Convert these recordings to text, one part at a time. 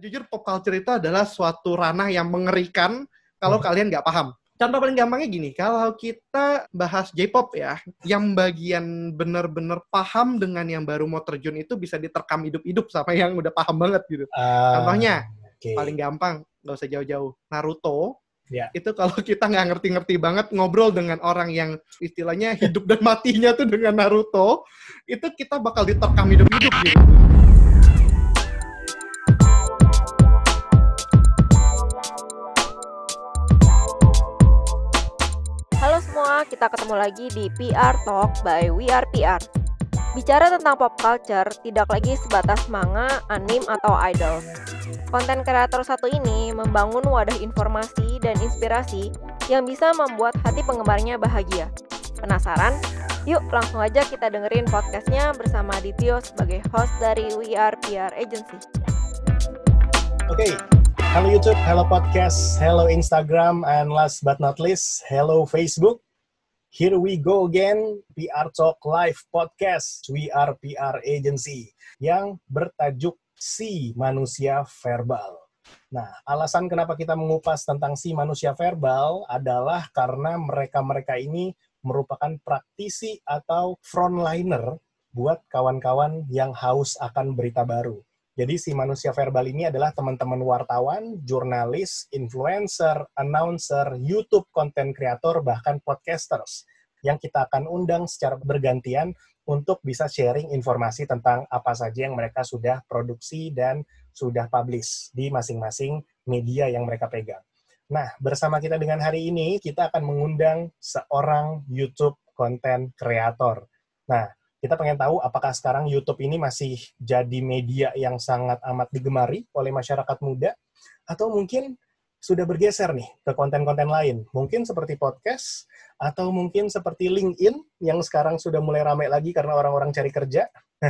jujur pop culture itu adalah suatu ranah yang mengerikan kalau oh. kalian nggak paham. Contoh paling gampangnya gini, kalau kita bahas J-pop ya, yang bagian bener-bener paham dengan yang baru mau terjun itu bisa diterkam hidup-hidup sama yang udah paham banget gitu. Uh, Contohnya, okay. paling gampang, nggak usah jauh-jauh, Naruto. Yeah. Itu kalau kita nggak ngerti-ngerti banget ngobrol dengan orang yang istilahnya hidup dan matinya tuh dengan Naruto, itu kita bakal diterkam hidup-hidup gitu. kita ketemu lagi di PR Talk by We Are PR. Bicara tentang pop culture tidak lagi sebatas manga, anime, atau idol. Konten kreator satu ini membangun wadah informasi dan inspirasi yang bisa membuat hati penggemarnya bahagia. Penasaran? Yuk langsung aja kita dengerin podcastnya bersama Ditio sebagai host dari We Are PR Agency. Oke, okay. halo YouTube, halo podcast, halo Instagram, and last but not least, halo Facebook. Here we go again, PR Talk Live Podcast. We are PR Agency yang bertajuk Si Manusia Verbal. Nah, alasan kenapa kita mengupas tentang si manusia verbal adalah karena mereka-mereka ini merupakan praktisi atau frontliner buat kawan-kawan yang haus akan berita baru. Jadi si manusia verbal ini adalah teman-teman wartawan, jurnalis, influencer, announcer, YouTube content creator, bahkan podcasters yang kita akan undang secara bergantian untuk bisa sharing informasi tentang apa saja yang mereka sudah produksi dan sudah publish di masing-masing media yang mereka pegang. Nah, bersama kita dengan hari ini, kita akan mengundang seorang YouTube content creator. Nah, kita pengen tahu apakah sekarang YouTube ini masih jadi media yang sangat amat digemari oleh masyarakat muda atau mungkin sudah bergeser nih ke konten-konten lain. Mungkin seperti podcast atau mungkin seperti LinkedIn yang sekarang sudah mulai ramai lagi karena orang-orang cari kerja.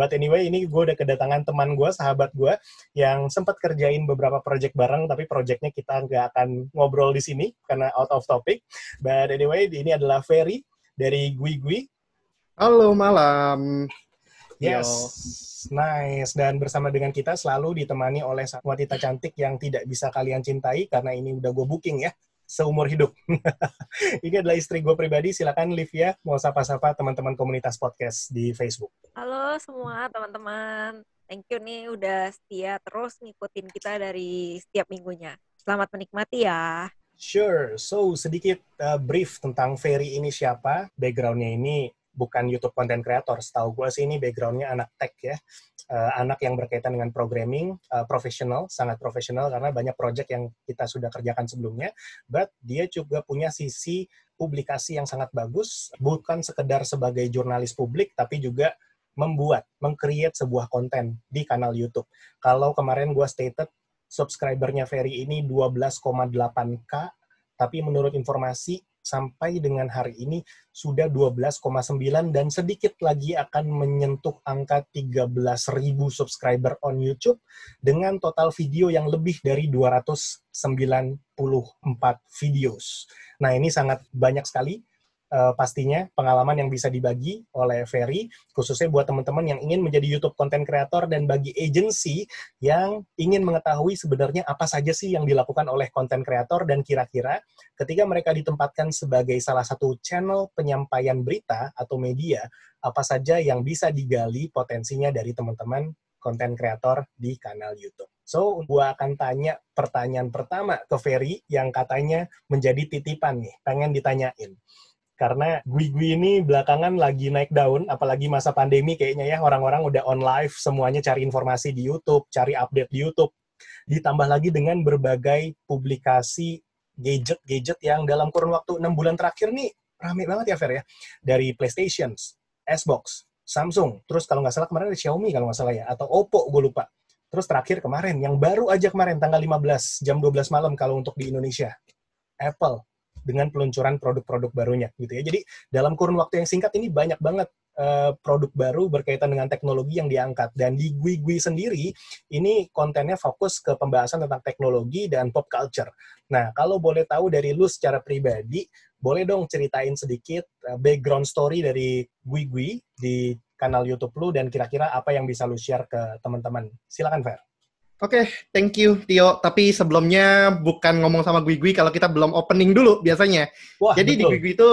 But anyway, ini gue udah kedatangan teman gue, sahabat gue, yang sempat kerjain beberapa project bareng, tapi projectnya kita nggak akan ngobrol di sini karena out of topic. But anyway, ini adalah Ferry dari Gui Gui Halo malam. Yes, Yo. nice. Dan bersama dengan kita selalu ditemani oleh wanita cantik yang tidak bisa kalian cintai karena ini udah gue booking ya seumur hidup. ini adalah istri gue pribadi. Silakan Livia mau sapa-sapa teman-teman komunitas podcast di Facebook. Halo semua teman-teman. Thank you nih udah setia terus ngikutin kita dari setiap minggunya. Selamat menikmati ya. Sure. So sedikit uh, brief tentang Ferry ini siapa, backgroundnya ini bukan YouTube content creator. Setahu gue sih ini backgroundnya anak tech ya, uh, anak yang berkaitan dengan programming, uh, eh, profesional, sangat profesional karena banyak project yang kita sudah kerjakan sebelumnya. But dia juga punya sisi publikasi yang sangat bagus, bukan sekedar sebagai jurnalis publik, tapi juga membuat, mengcreate sebuah konten di kanal YouTube. Kalau kemarin gue stated subscribernya Ferry ini 12,8k, tapi menurut informasi sampai dengan hari ini sudah 12,9 dan sedikit lagi akan menyentuh angka 13.000 subscriber on YouTube dengan total video yang lebih dari 294 videos. Nah, ini sangat banyak sekali uh, pastinya pengalaman yang bisa dibagi oleh Ferry khususnya buat teman-teman yang ingin menjadi YouTube content creator dan bagi agency yang ingin mengetahui sebenarnya apa saja sih yang dilakukan oleh content creator dan kira-kira ketika mereka ditempatkan sebagai salah satu channel penyampaian berita atau media apa saja yang bisa digali potensinya dari teman-teman content creator di kanal YouTube. So, gue akan tanya pertanyaan pertama ke Ferry yang katanya menjadi titipan nih, pengen ditanyain karena Gui-Gui ini belakangan lagi naik daun, apalagi masa pandemi kayaknya ya, orang-orang udah on live, semuanya cari informasi di YouTube, cari update di YouTube. Ditambah lagi dengan berbagai publikasi gadget-gadget yang dalam kurun waktu enam bulan terakhir nih, rame banget ya Fer ya, dari PlayStation, Xbox, Samsung, terus kalau nggak salah kemarin ada Xiaomi kalau nggak salah ya, atau Oppo gue lupa. Terus terakhir kemarin, yang baru aja kemarin, tanggal 15, jam 12 malam kalau untuk di Indonesia, Apple dengan peluncuran produk-produk barunya gitu ya. Jadi dalam kurun waktu yang singkat ini banyak banget eh, produk baru berkaitan dengan teknologi yang diangkat. Dan di Gui Gui sendiri, ini kontennya fokus ke pembahasan tentang teknologi dan pop culture. Nah, kalau boleh tahu dari lu secara pribadi, boleh dong ceritain sedikit eh, background story dari Gui Gui di kanal YouTube lu dan kira-kira apa yang bisa lu share ke teman-teman. Silakan, Fer. Oke, okay, thank you Tio. Tapi sebelumnya bukan ngomong sama Gui Gui kalau kita belum opening dulu biasanya. Wah, Jadi betul. di Gui Gui itu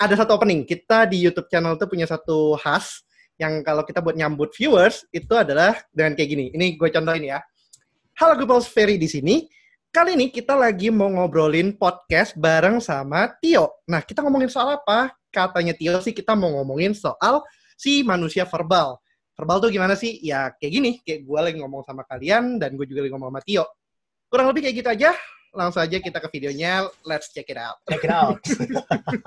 ada satu opening. Kita di YouTube channel itu punya satu khas yang kalau kita buat nyambut viewers itu adalah dengan kayak gini. Ini gue contohin ya. Halo Gupals Ferry di sini. Kali ini kita lagi mau ngobrolin podcast bareng sama Tio. Nah, kita ngomongin soal apa? Katanya Tio sih kita mau ngomongin soal si manusia verbal verbal tuh gimana sih? Ya kayak gini, kayak gue lagi ngomong sama kalian dan gue juga lagi ngomong sama Tio. Kurang lebih kayak gitu aja. Langsung aja kita ke videonya. Let's check it out. Check it out.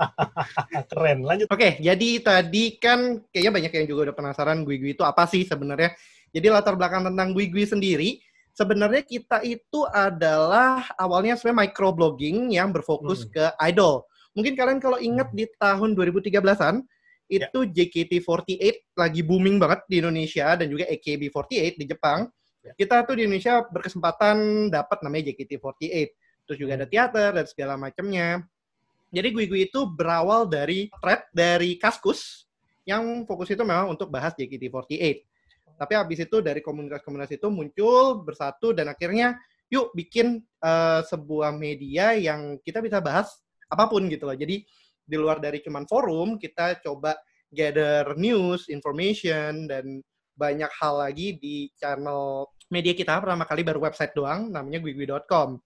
Keren. Lanjut. Oke, okay, jadi tadi kan kayaknya banyak yang juga udah penasaran gue-gue itu apa sih sebenarnya. Jadi latar belakang tentang gue-gue sendiri, sebenarnya kita itu adalah awalnya sebenarnya microblogging yang berfokus hmm. ke idol. Mungkin kalian kalau ingat hmm. di tahun 2013-an, itu ya. yeah. JKT48 lagi booming banget di Indonesia dan juga AKB48 di Jepang. Yeah. Kita tuh di Indonesia berkesempatan dapat namanya JKT48. Terus juga ada hmm. teater dan segala macamnya. Jadi Gui Gui itu berawal dari thread dari Kaskus yang fokus itu memang untuk bahas JKT48. Tapi habis itu dari komunitas-komunitas itu muncul, bersatu, dan akhirnya yuk bikin uh, sebuah media yang kita bisa bahas apapun gitu loh. Jadi di luar dari cuman forum kita coba gather news, information dan banyak hal lagi di channel media kita pertama kali baru website doang namanya gwigwi.com.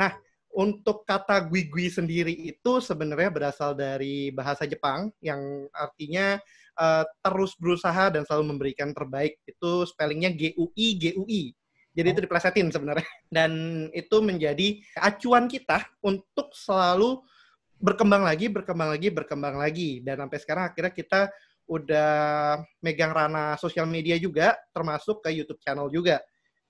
Nah, untuk kata gwigwi sendiri itu sebenarnya berasal dari bahasa Jepang yang artinya uh, terus berusaha dan selalu memberikan terbaik. Itu spellingnya G U I G U I. Jadi itu oh. diplesetin sebenarnya. Dan itu menjadi acuan kita untuk selalu berkembang lagi, berkembang lagi, berkembang lagi. Dan sampai sekarang akhirnya kita udah megang ranah sosial media juga, termasuk ke YouTube channel juga.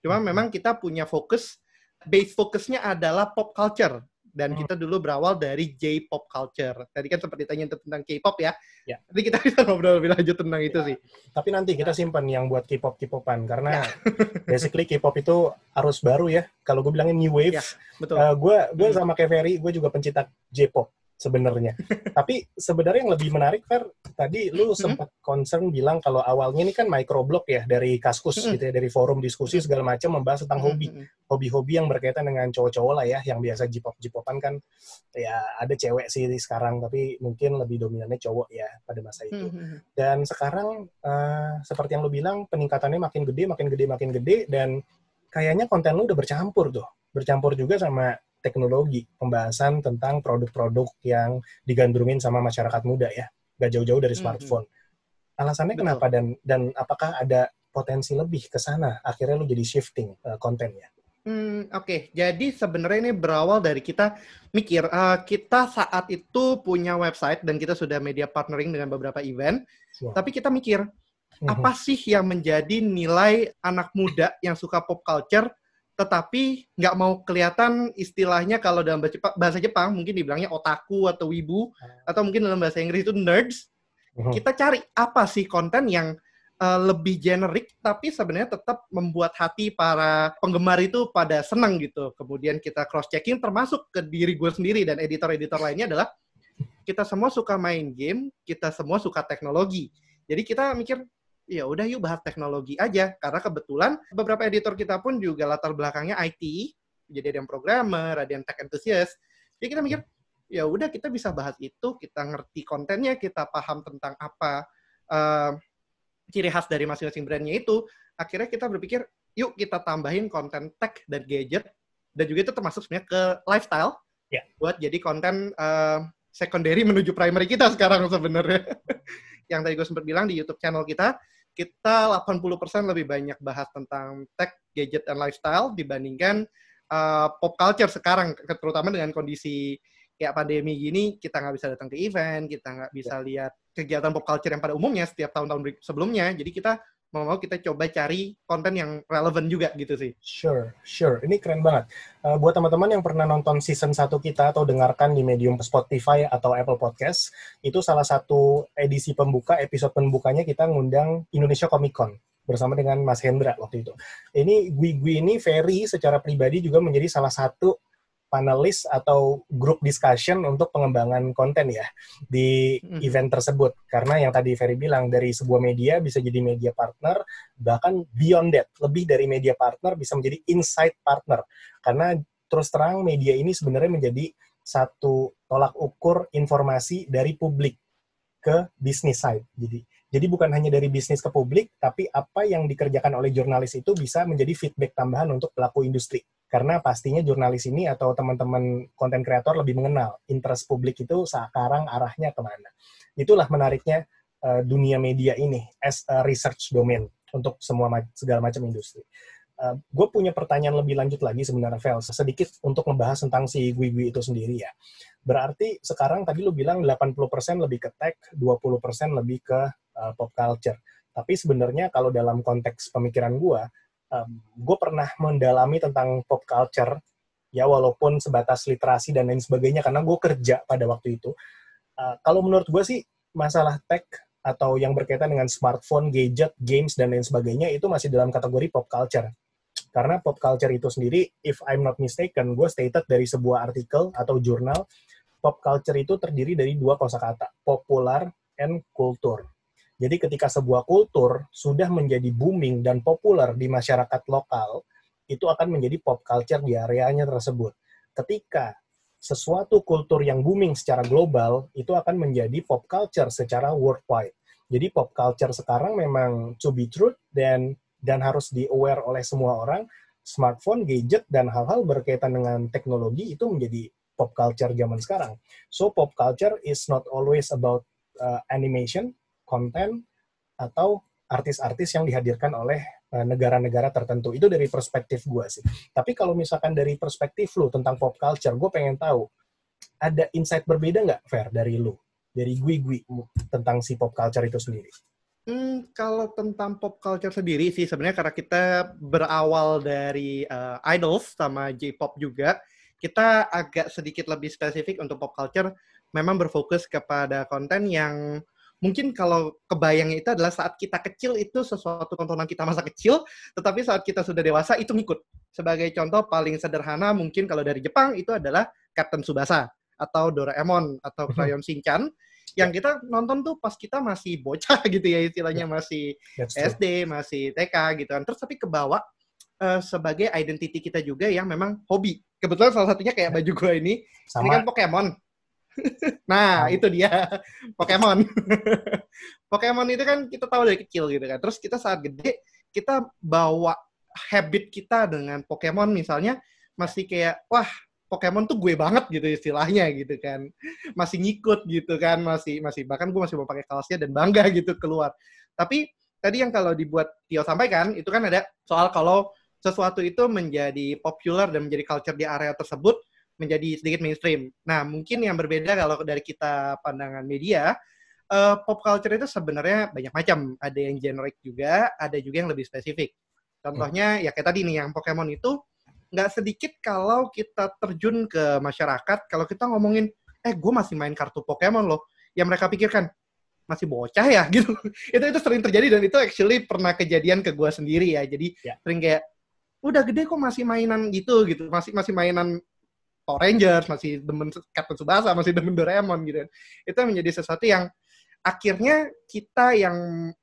Cuma hmm. memang kita punya fokus, base fokusnya adalah pop culture. Dan hmm. kita dulu berawal dari J-pop culture. Tadi kan sempat ditanya tentang K-pop ya. ya. Nanti kita bisa ngobrol lebih lanjut tentang ya. itu sih. Tapi nanti kita ya. simpan yang buat K-pop K-popan karena ya. basically K-pop itu arus baru ya. Kalau gue bilangin new ya, wave, ya, betul. Uh, gue gue hmm. sama kayak Ferry, gue juga pencetak J-pop sebenarnya. Tapi sebenarnya yang lebih menarik Fer, tadi lu mm-hmm. sempat hmm concern bilang kalau awalnya ini kan microblog ya dari Kaskus hmm gitu ya, dari forum diskusi segala macam membahas tentang hobi. hmm Hobi-hobi yang berkaitan dengan cowok-cowok lah ya, yang biasa jipop-jipopan kan ya ada cewek sih sekarang tapi mungkin lebih dominannya cowok ya pada masa itu. hmm Dan sekarang uh, seperti yang lu bilang peningkatannya makin gede, makin gede, makin gede dan kayaknya konten lu udah bercampur tuh. Bercampur juga sama teknologi, pembahasan tentang produk-produk yang digandrungin sama masyarakat muda ya, nggak jauh-jauh dari smartphone. Mm -hmm. Alasannya Betul. kenapa dan dan apakah ada potensi lebih ke sana? Akhirnya lu jadi shifting uh, kontennya. Hmm, Oke, okay. jadi sebenarnya ini berawal dari kita mikir uh, kita saat itu punya website dan kita sudah media partnering dengan beberapa event, wow. tapi kita mikir mm -hmm. apa sih yang menjadi nilai anak muda yang suka pop culture tetapi nggak mau kelihatan istilahnya kalau dalam bahasa Jepang mungkin dibilangnya otaku atau wibu ah. atau mungkin dalam bahasa Inggris itu nerds. Oh. Kita cari apa sih konten yang uh, lebih generik tapi sebenarnya tetap membuat hati para penggemar itu pada senang gitu. Kemudian kita cross checking termasuk ke diri gue sendiri dan editor-editor lainnya adalah kita semua suka main game, kita semua suka teknologi. Jadi kita mikir ya udah yuk bahas teknologi aja karena kebetulan beberapa editor kita pun juga latar belakangnya IT jadi ada yang programmer ada yang tech enthusiast jadi kita mikir ya udah kita bisa bahas itu kita ngerti kontennya kita paham tentang apa uh, ciri khas dari masing-masing brandnya itu akhirnya kita berpikir yuk kita tambahin konten tech dan gadget dan juga itu termasuk sebenarnya ke lifestyle yeah. buat jadi konten uh, secondary menuju primary kita sekarang sebenarnya yang tadi gue sempat bilang di YouTube channel kita kita 80% lebih banyak bahas tentang tech, gadget, and lifestyle dibandingkan uh, pop culture sekarang, terutama dengan kondisi kayak pandemi gini, kita nggak bisa datang ke event, kita nggak bisa ya. lihat kegiatan pop culture yang pada umumnya setiap tahun-tahun sebelumnya. Jadi kita mau mau kita coba cari konten yang relevan juga gitu sih. Sure, sure. Ini keren banget. Uh, buat teman-teman yang pernah nonton season 1 kita atau dengarkan di medium Spotify atau Apple Podcast, itu salah satu edisi pembuka, episode pembukanya kita ngundang Indonesia Comic Con bersama dengan Mas Hendra waktu itu. Ini Gui Gui ini Ferry secara pribadi juga menjadi salah satu panelis atau grup discussion untuk pengembangan konten ya di hmm. event tersebut. Karena yang tadi Ferry bilang dari sebuah media bisa jadi media partner, bahkan beyond that, lebih dari media partner bisa menjadi insight partner. Karena terus terang media ini sebenarnya menjadi satu tolak ukur informasi dari publik ke bisnis side. Jadi jadi bukan hanya dari bisnis ke publik, tapi apa yang dikerjakan oleh jurnalis itu bisa menjadi feedback tambahan untuk pelaku industri karena pastinya jurnalis ini atau teman-teman konten kreator lebih mengenal interest publik itu sekarang arahnya kemana. Itulah menariknya uh, dunia media ini as a research domain untuk semua ma segala macam industri. Uh, eh, gue punya pertanyaan lebih lanjut lagi sebenarnya, Vel, sedikit untuk membahas tentang si Gui-Gui itu sendiri ya. Berarti sekarang tadi lu bilang 80% lebih ke tech, 20% lebih ke uh, pop culture. Tapi sebenarnya kalau dalam konteks pemikiran gue, um, gue pernah mendalami tentang pop culture ya walaupun sebatas literasi dan lain sebagainya karena gue kerja pada waktu itu uh, kalau menurut gue sih masalah tech atau yang berkaitan dengan smartphone, gadget, games dan lain sebagainya itu masih dalam kategori pop culture karena pop culture itu sendiri if I'm not mistaken gue stated dari sebuah artikel atau jurnal pop culture itu terdiri dari dua kosakata popular and culture. Jadi ketika sebuah kultur sudah menjadi booming dan populer di masyarakat lokal, itu akan menjadi pop culture di areanya tersebut. Ketika sesuatu kultur yang booming secara global, itu akan menjadi pop culture secara worldwide. Jadi pop culture sekarang memang to be true dan dan harus di aware oleh semua orang. Smartphone, gadget, dan hal-hal berkaitan dengan teknologi itu menjadi pop culture zaman sekarang. So pop culture is not always about uh, animation, konten atau artis-artis yang dihadirkan oleh eh, negara-negara tertentu. Itu dari perspektif gue sih. Tapi kalau misalkan dari perspektif lu tentang pop culture, gue pengen tahu, ada insight berbeda nggak, Fer, dari lu? Dari gue-gue tentang si pop culture itu sendiri? Hmm, kalau tentang pop culture sendiri sih, sebenarnya karena kita berawal dari uh, idols sama J-pop juga, kita agak sedikit lebih spesifik untuk pop culture, memang berfokus kepada konten yang mungkin kalau kebayangnya itu adalah saat kita kecil itu sesuatu tontonan kita masa kecil, tetapi saat kita sudah dewasa itu ngikut. Sebagai contoh paling sederhana mungkin kalau dari Jepang itu adalah Captain Subasa atau Doraemon atau mhm. Crayon Shinchan yang kita nonton tuh pas kita masih bocah gitu ya istilahnya ya. masih SD, masih TK gitu kan. Terus tapi kebawa uh, sebagai identiti kita juga yang memang hobi. Kebetulan salah satunya kayak ya. baju gue ini. Sama. Ini kan Pokemon nah, itu dia Pokemon. Pokemon itu kan kita tahu dari kecil gitu kan. Terus kita saat gede kita bawa habit kita dengan Pokemon misalnya masih kayak wah Pokemon tuh gue banget gitu istilahnya gitu kan. Masih ngikut gitu kan, masih masih bahkan gue masih mau pakai kaosnya dan bangga gitu keluar. Tapi tadi yang kalau dibuat Tio sampaikan itu kan ada soal kalau sesuatu itu menjadi populer dan menjadi culture di area tersebut menjadi sedikit mainstream. Nah, mungkin yang berbeda kalau dari kita pandangan media, uh, pop culture itu sebenarnya banyak macam. Ada yang generik juga, ada juga yang lebih spesifik. Contohnya hmm. ya kayak tadi nih yang Pokemon itu nggak sedikit kalau kita terjun ke masyarakat, kalau kita ngomongin, eh gue masih main kartu Pokemon loh, yang mereka pikirkan masih bocah ya gitu. itu itu sering terjadi dan itu actually pernah kejadian ke gue sendiri ya. Jadi ya. sering kayak udah gede kok masih mainan gitu gitu, masih masih mainan Power Rangers, masih demen Captain Tsubasa, masih demen Doraemon gitu. Itu menjadi sesuatu yang akhirnya kita yang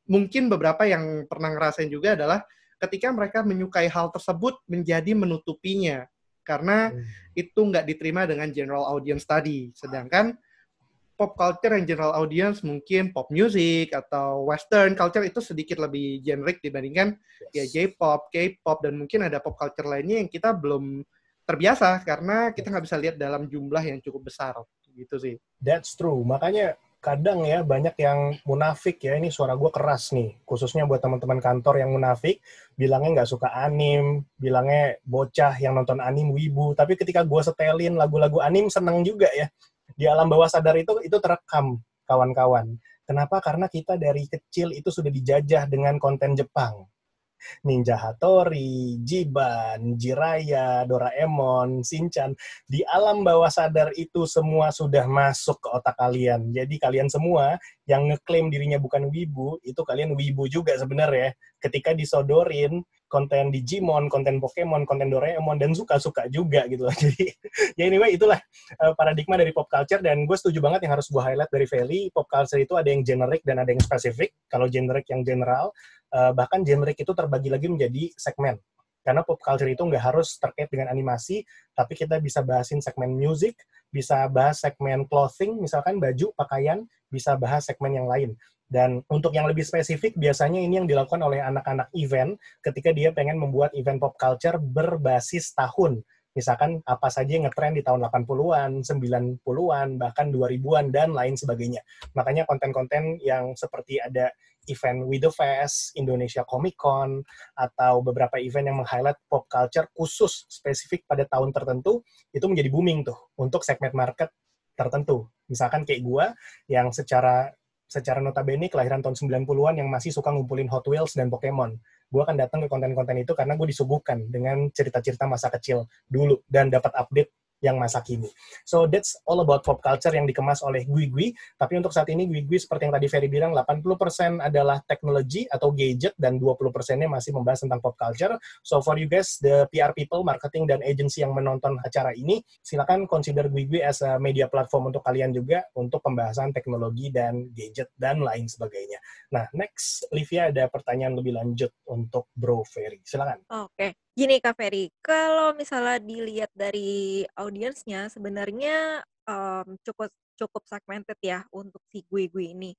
mungkin beberapa yang pernah ngerasain juga adalah ketika mereka menyukai hal tersebut menjadi menutupinya karena hmm. itu nggak diterima dengan general audience tadi. Sedangkan pop culture yang general audience mungkin pop music atau western culture itu sedikit lebih generik dibandingkan ya yes. ya J-pop, K-pop dan mungkin ada pop culture lainnya yang kita belum terbiasa karena kita nggak bisa lihat dalam jumlah yang cukup besar gitu sih. That's true. Makanya kadang ya banyak yang munafik ya ini suara gue keras nih khususnya buat teman-teman kantor yang munafik bilangnya nggak suka anim bilangnya bocah yang nonton anim wibu tapi ketika gue setelin lagu-lagu anim seneng juga ya di alam bawah sadar itu itu terekam kawan-kawan kenapa karena kita dari kecil itu sudah dijajah dengan konten Jepang Ninja Hatori, Jiban, Jiraya, Doraemon, Shinchan. Di alam bawah sadar itu semua sudah masuk ke otak kalian. Jadi kalian semua yang ngeklaim dirinya bukan wibu, itu kalian wibu juga sebenarnya. Ketika disodorin konten Digimon, konten Pokemon, konten Doraemon, dan suka-suka juga gitu loh. Jadi ya anyway itulah eh, paradigma dari pop culture dan gue setuju banget yang harus gue highlight dari Feli. Pop culture itu ada yang generik dan ada yang spesifik. Kalau generik yang general, uh, bahkan genre itu terbagi lagi menjadi segmen karena pop culture itu nggak harus terkait dengan animasi, tapi kita bisa bahasin segmen music, bisa bahas segmen clothing, misalkan baju, pakaian, bisa bahas segmen yang lain. Dan untuk yang lebih spesifik, biasanya ini yang dilakukan oleh anak-anak event ketika dia pengen membuat event pop culture berbasis tahun misalkan apa saja yang ngetren di tahun 80-an, 90-an, bahkan 2000-an, dan lain sebagainya. Makanya konten-konten yang seperti ada event With The Fest, Indonesia Comic Con, atau beberapa event yang meng-highlight pop culture khusus spesifik pada tahun tertentu, itu menjadi booming tuh untuk segmen market tertentu. Misalkan kayak gua yang secara secara notabene kelahiran tahun 90-an yang masih suka ngumpulin Hot Wheels dan Pokemon gue akan datang ke konten-konten itu karena gue disuguhkan dengan cerita-cerita masa kecil dulu dan dapat update yang masa kini. So that's all about pop culture yang dikemas oleh Gui Gui. Tapi untuk saat ini Gui Gui seperti yang tadi Ferry bilang 80% adalah teknologi atau gadget dan 20%-nya masih membahas tentang pop culture. So for you guys the PR people, marketing dan agency yang menonton acara ini, silakan consider Gui Gui as a media platform untuk kalian juga untuk pembahasan teknologi dan gadget dan lain sebagainya. Nah, next Livia ada pertanyaan lebih lanjut untuk Bro Ferry. Silakan. Oke. Okay. Gini Kak Ferry, kalau misalnya dilihat dari audiensnya sebenarnya um, cukup cukup segmented ya untuk si gue-gue ini.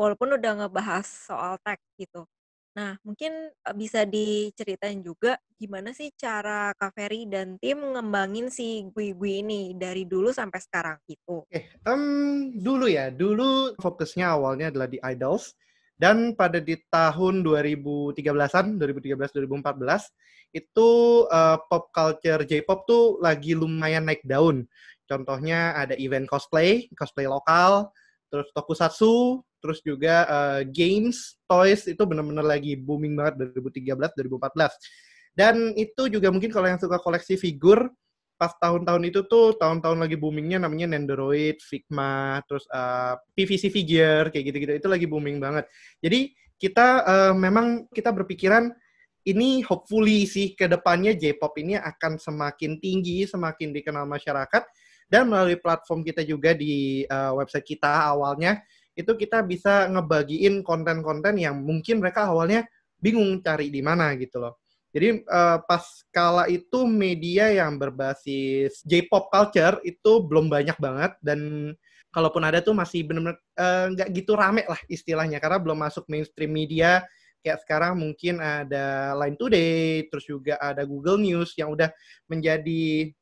Walaupun udah ngebahas soal tech gitu. Nah, mungkin bisa diceritain juga gimana sih cara Kak Ferry dan tim ngembangin si gue-gue ini dari dulu sampai sekarang gitu. Oke, okay. um, mmm, dulu ya. Dulu fokusnya awalnya adalah di idols dan pada di tahun 2013-an, 2013-2014, itu uh, pop culture J-pop tuh lagi lumayan naik daun. Contohnya ada event cosplay, cosplay lokal, terus tokusatsu, terus juga uh, games, toys itu bener-bener lagi booming banget 2013-2014. Dan itu juga mungkin kalau yang suka koleksi figur, pas tahun-tahun itu tuh tahun-tahun lagi boomingnya namanya Nendoroid, Figma, terus uh, eh, PVC figure kayak gitu-gitu itu lagi booming banget. Jadi kita uh, memang kita berpikiran ini hopefully sih ke depannya J-pop ini akan semakin tinggi, semakin dikenal masyarakat dan melalui platform kita juga di uh, website kita awalnya itu kita bisa ngebagiin konten-konten yang mungkin mereka awalnya bingung cari di mana gitu loh. Jadi uh, pas kala itu media yang berbasis J-pop culture itu belum banyak banget dan kalaupun ada tuh masih benar-benar eh, nggak uh, gitu rame lah istilahnya karena belum masuk mainstream media kayak sekarang mungkin ada Line Today, terus juga ada Google News yang udah menjadi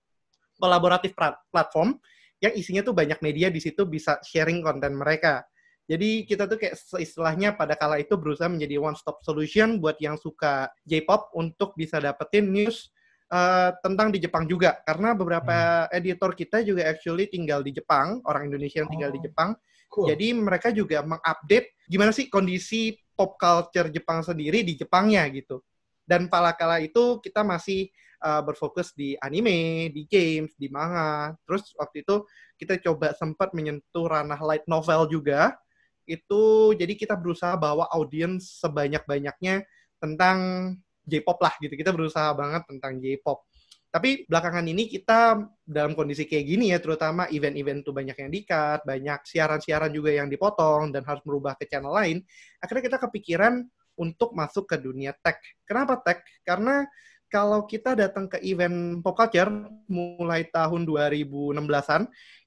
kolaboratif platform yang isinya tuh banyak media di situ bisa sharing konten mereka. Jadi kita tuh kayak istilahnya pada kala itu berusaha menjadi one stop solution buat yang suka J-pop untuk bisa dapetin news uh, tentang di Jepang juga karena beberapa hmm. editor kita juga actually tinggal di Jepang, orang Indonesia yang tinggal oh. di Jepang. Cool. Jadi mereka juga mengupdate gimana sih kondisi pop culture Jepang sendiri di Jepangnya gitu. Dan kala-kala itu kita masih uh, berfokus di anime, di games, di manga. Terus waktu itu kita coba sempat menyentuh ranah light novel juga itu jadi kita berusaha bawa audiens sebanyak-banyaknya tentang J-pop lah gitu. Kita berusaha banget tentang J-pop. Tapi belakangan ini kita dalam kondisi kayak gini ya, terutama event-event tuh banyak yang dikat, banyak siaran-siaran juga yang dipotong dan harus merubah ke channel lain. Akhirnya kita kepikiran untuk masuk ke dunia tech. Kenapa tech? Karena kalau kita datang ke event pop culture mulai tahun 2016-an,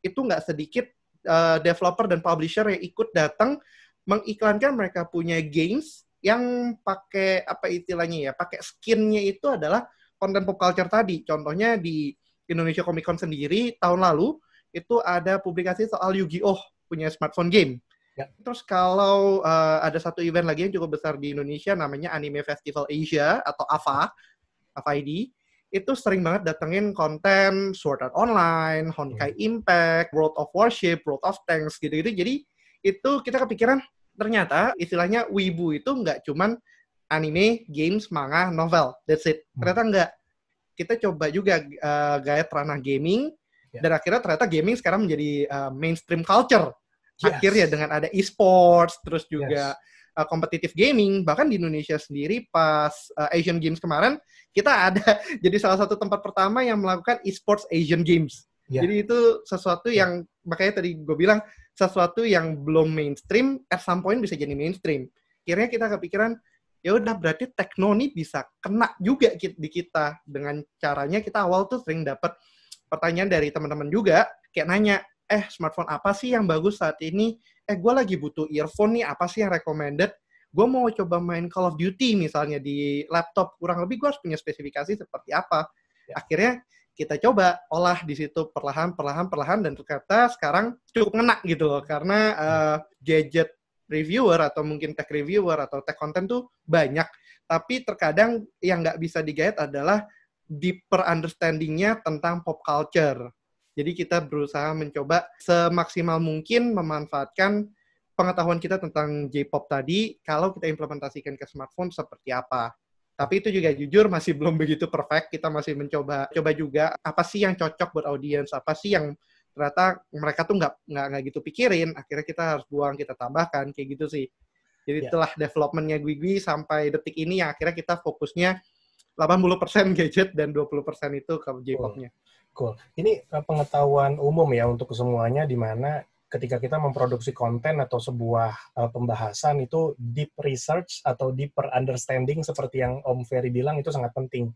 itu nggak sedikit uh, developer dan publisher yang ikut datang mengiklankan mereka punya games yang pakai apa istilahnya ya, pakai skinnya itu adalah konten pop culture tadi. Contohnya di Indonesia Comic Con sendiri tahun lalu itu ada publikasi soal Yu-Gi-Oh punya smartphone game. Ya. Terus kalau uh, ada satu event lagi yang cukup besar di Indonesia namanya Anime Festival Asia atau AFA, AFA ID itu sering banget datengin konten Sword Art Online, Honkai hmm. Impact, World of Warship, World of Tanks gitu-gitu. Jadi itu kita kepikiran ternyata istilahnya wibu itu nggak cuman anime, games, manga, novel. That's it. Hmm. Ternyata nggak. Kita coba juga uh, eh, gaya ranah gaming ya. dan akhirnya ternyata gaming sekarang menjadi uh, mainstream culture. Yes. Akhirnya dengan ada e-sports terus juga yes kompetitif eh, uh, gaming bahkan di Indonesia sendiri pas uh, Asian Games kemarin kita ada jadi salah satu tempat pertama yang melakukan esports Asian Games. Yeah. Jadi itu sesuatu yang yeah. makanya tadi gue bilang sesuatu yang belum mainstream at some point bisa jadi mainstream. Akhirnya kita kepikiran ya udah berarti teknologi bisa kena juga di kita dengan caranya kita awal tuh sering dapat pertanyaan dari teman-teman juga kayak nanya eh smartphone apa sih yang bagus saat ini eh gue lagi butuh earphone nih apa sih yang recommended gue mau coba main Call of Duty misalnya di laptop kurang lebih gue harus punya spesifikasi seperti apa ya. akhirnya kita coba olah di situ perlahan perlahan perlahan dan ternyata sekarang cukup ngena gitu loh karena uh, gadget reviewer atau mungkin tech reviewer atau tech content tuh banyak tapi terkadang yang nggak bisa digait adalah deeper understandingnya tentang pop culture jadi kita berusaha mencoba semaksimal mungkin memanfaatkan pengetahuan kita tentang J-pop tadi kalau kita implementasikan ke smartphone seperti apa. Tapi itu juga jujur masih belum begitu perfect. Kita masih mencoba coba juga apa sih yang cocok buat audiens, apa sih yang ternyata mereka tuh nggak nggak nggak gitu pikirin. Akhirnya kita harus buang, kita tambahkan kayak gitu sih. Jadi yeah. telah developmentnya gwi sampai detik ini yang akhirnya kita fokusnya 80% gadget dan 20% itu ke J-popnya. Oh. Cool. Ini eh, pengetahuan umum ya untuk semuanya di mana ketika kita memproduksi konten atau sebuah uh, pembahasan itu deep research atau deeper understanding seperti yang Om Ferry bilang itu sangat penting.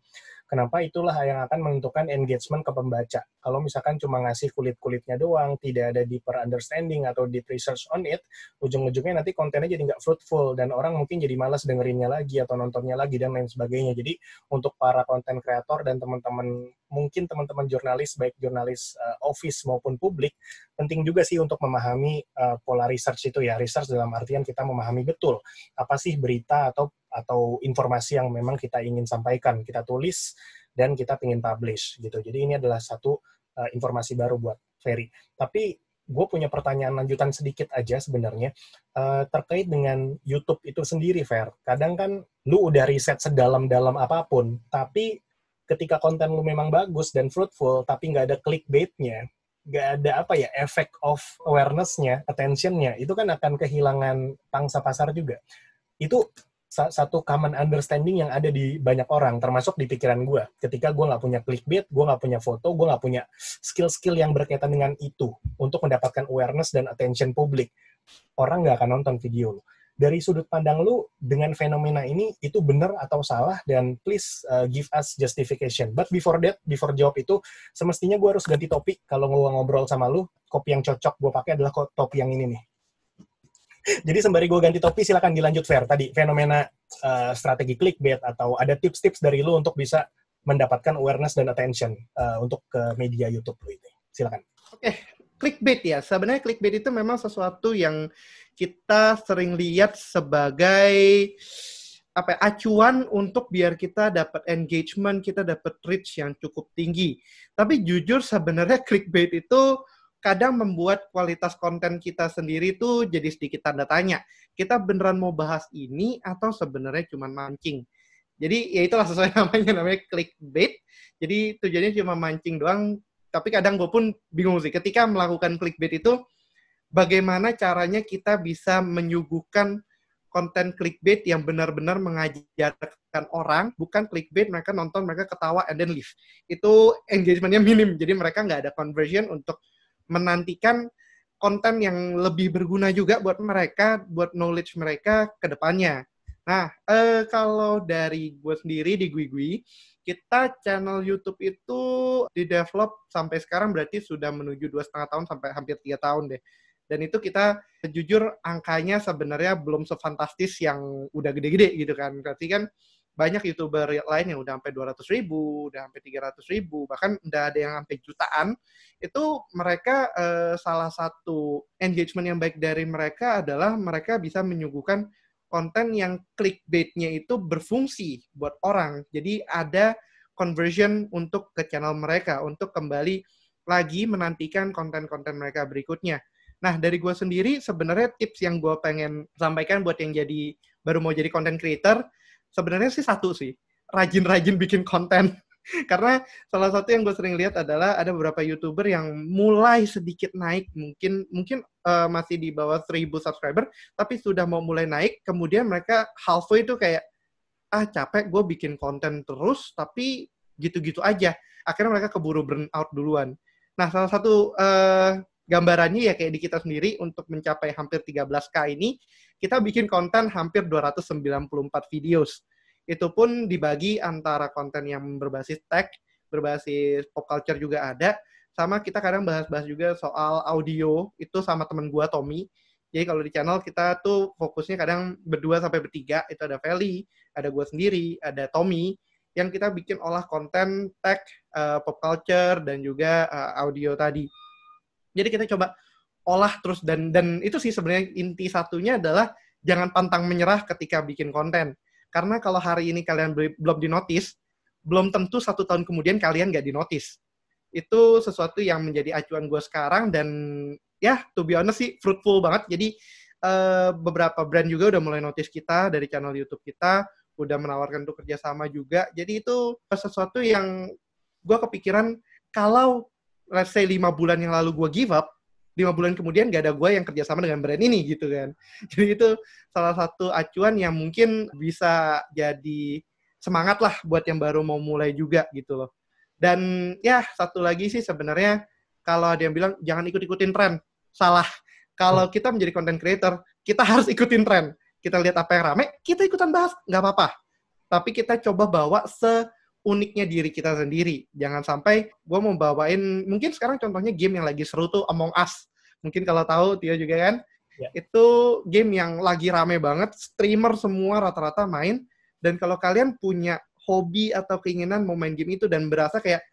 Kenapa itulah yang akan menentukan engagement ke pembaca. Kalau misalkan cuma ngasih kulit-kulitnya doang, tidak ada deeper understanding atau deep research on it, ujung-ujungnya nanti kontennya jadi nggak fruitful dan orang mungkin jadi malas dengerinnya lagi atau nontonnya lagi dan lain sebagainya. Jadi untuk para konten kreator dan teman-teman mungkin teman-teman jurnalis baik jurnalis uh, office maupun publik penting juga sih untuk memahami uh, pola research itu ya research dalam artian kita memahami betul apa sih berita atau atau informasi yang memang kita ingin sampaikan, kita tulis dan kita ingin publish gitu. Jadi ini adalah satu uh, informasi baru buat Ferry. Tapi gue punya pertanyaan lanjutan sedikit aja sebenarnya uh, terkait dengan YouTube itu sendiri, Fer. Kadang kan lu udah riset sedalam-dalam apapun, tapi ketika konten lu memang bagus dan fruitful, tapi nggak ada clickbait-nya, nggak ada apa ya efek of awareness-nya, attention-nya, itu kan akan kehilangan pangsa pasar juga. Itu satu common understanding yang ada di banyak orang, termasuk di pikiran gue. Ketika gue nggak punya clickbait, gue nggak punya foto, gue nggak punya skill-skill yang berkaitan dengan itu untuk mendapatkan awareness dan attention publik. Orang nggak akan nonton video lu. Dari sudut pandang lu dengan fenomena ini itu benar atau salah dan please uh, give us justification. But before that, before jawab itu, semestinya gue harus ganti topik kalau gue ngobrol sama lu. Kopi yang cocok gue pakai adalah topi yang ini nih. Jadi sembari gue ganti topi, silakan dilanjut Fer. Tadi fenomena uh, strategi clickbait atau ada tips-tips dari lu untuk bisa mendapatkan awareness dan attention uh, untuk ke media YouTube lo ini. Silakan. Oke, okay. clickbait ya. Sebenarnya clickbait itu memang sesuatu yang kita sering lihat sebagai apa ya, acuan untuk biar kita dapat engagement, kita dapat reach yang cukup tinggi. Tapi jujur sebenarnya clickbait itu kadang membuat kualitas konten kita sendiri tuh jadi sedikit tanda tanya. Kita beneran mau bahas ini atau sebenarnya cuma mancing. Jadi ya itulah sesuai namanya namanya clickbait. Jadi tujuannya cuma mancing doang. Tapi kadang gue pun bingung sih ketika melakukan clickbait itu bagaimana caranya kita bisa menyuguhkan konten clickbait yang benar-benar mengajarkan orang, bukan clickbait mereka nonton mereka ketawa and then leave. Itu engagementnya minim, jadi mereka nggak ada conversion untuk menantikan konten yang lebih berguna juga buat mereka, buat knowledge mereka ke depannya. Nah, eh, kalau dari gue sendiri di Gui Gui, kita channel YouTube itu di develop sampai sekarang berarti sudah menuju dua setengah tahun sampai hampir tiga tahun deh. Dan itu kita jujur angkanya sebenarnya belum sefantastis yang udah gede-gede gitu kan. Berarti kan banyak youtuber lain yang udah sampai 200 ribu, udah sampai 300 ribu, bahkan udah ada yang sampai jutaan, itu mereka uh, salah satu engagement yang baik dari mereka adalah mereka bisa menyuguhkan konten yang clickbait-nya itu berfungsi buat orang. Jadi ada conversion untuk ke channel mereka, untuk kembali lagi menantikan konten-konten mereka berikutnya. Nah, dari gue sendiri, sebenarnya tips yang gue pengen sampaikan buat yang jadi baru mau jadi content creator, sebenarnya sih satu sih rajin-rajin bikin konten karena salah satu yang gue sering lihat adalah ada beberapa youtuber yang mulai sedikit naik mungkin mungkin uh, masih di bawah 1000 subscriber tapi sudah mau mulai naik kemudian mereka halfway itu kayak ah capek gue bikin konten terus tapi gitu-gitu aja akhirnya mereka keburu burn out duluan nah salah satu uh, gambarannya ya kayak di kita sendiri untuk mencapai hampir 13k ini kita bikin konten hampir 294 videos. Itu pun dibagi antara konten yang berbasis tech, berbasis pop culture juga ada, sama kita kadang bahas-bahas juga soal audio, itu sama temen gua Tommy. Jadi kalau di channel kita tuh fokusnya kadang berdua sampai bertiga, itu ada Feli, ada gue sendiri, ada Tommy, yang kita bikin olah konten tech, uh, pop culture, dan juga uh, audio tadi. Jadi kita coba olah terus dan dan itu sih sebenarnya inti satunya adalah jangan pantang menyerah ketika bikin konten. Karena kalau hari ini kalian belum dinotis, belum tentu satu tahun kemudian kalian nggak dinotis. Itu sesuatu yang menjadi acuan gue sekarang dan ya to be honest sih fruitful banget. Jadi uh, beberapa brand juga udah mulai notice kita dari channel YouTube kita, udah menawarkan untuk kerjasama juga. Jadi itu sesuatu yang gue kepikiran kalau let's say lima bulan yang lalu gue give up, lima bulan kemudian gak ada gue yang kerjasama dengan brand ini gitu kan. Jadi itu salah satu acuan yang mungkin bisa jadi semangat lah buat yang baru mau mulai juga gitu loh. Dan ya satu lagi sih sebenarnya kalau ada yang bilang jangan ikut-ikutin tren, salah. Kalau kita menjadi content creator, kita harus ikutin tren. Kita lihat apa yang rame, kita ikutan bahas, nggak apa-apa. Tapi kita coba bawa se uniknya diri kita sendiri. Jangan sampai gue mau bawain, mungkin sekarang contohnya game yang lagi seru tuh Among Us. Mungkin kalau tahu Tio juga kan, ya. itu game yang lagi rame banget, streamer semua rata-rata main. Dan kalau kalian punya hobi atau keinginan mau main game itu dan berasa kayak,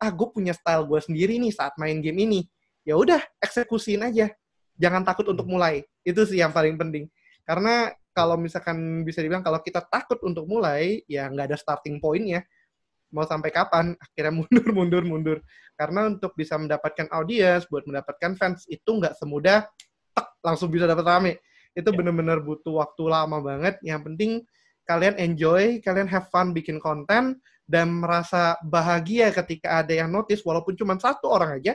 ah gue punya style gue sendiri nih saat main game ini, ya udah eksekusiin aja. Jangan takut untuk mulai. Itu sih yang paling penting. Karena kalau misalkan bisa dibilang kalau kita takut untuk mulai, ya nggak ada starting point ya mau sampai kapan akhirnya mundur mundur mundur karena untuk bisa mendapatkan audiens buat mendapatkan fans itu nggak semudah tek, langsung bisa dapat rame itu yeah. bener-bener butuh waktu lama banget yang penting kalian enjoy kalian have fun bikin konten dan merasa bahagia ketika ada yang notice walaupun cuma satu orang aja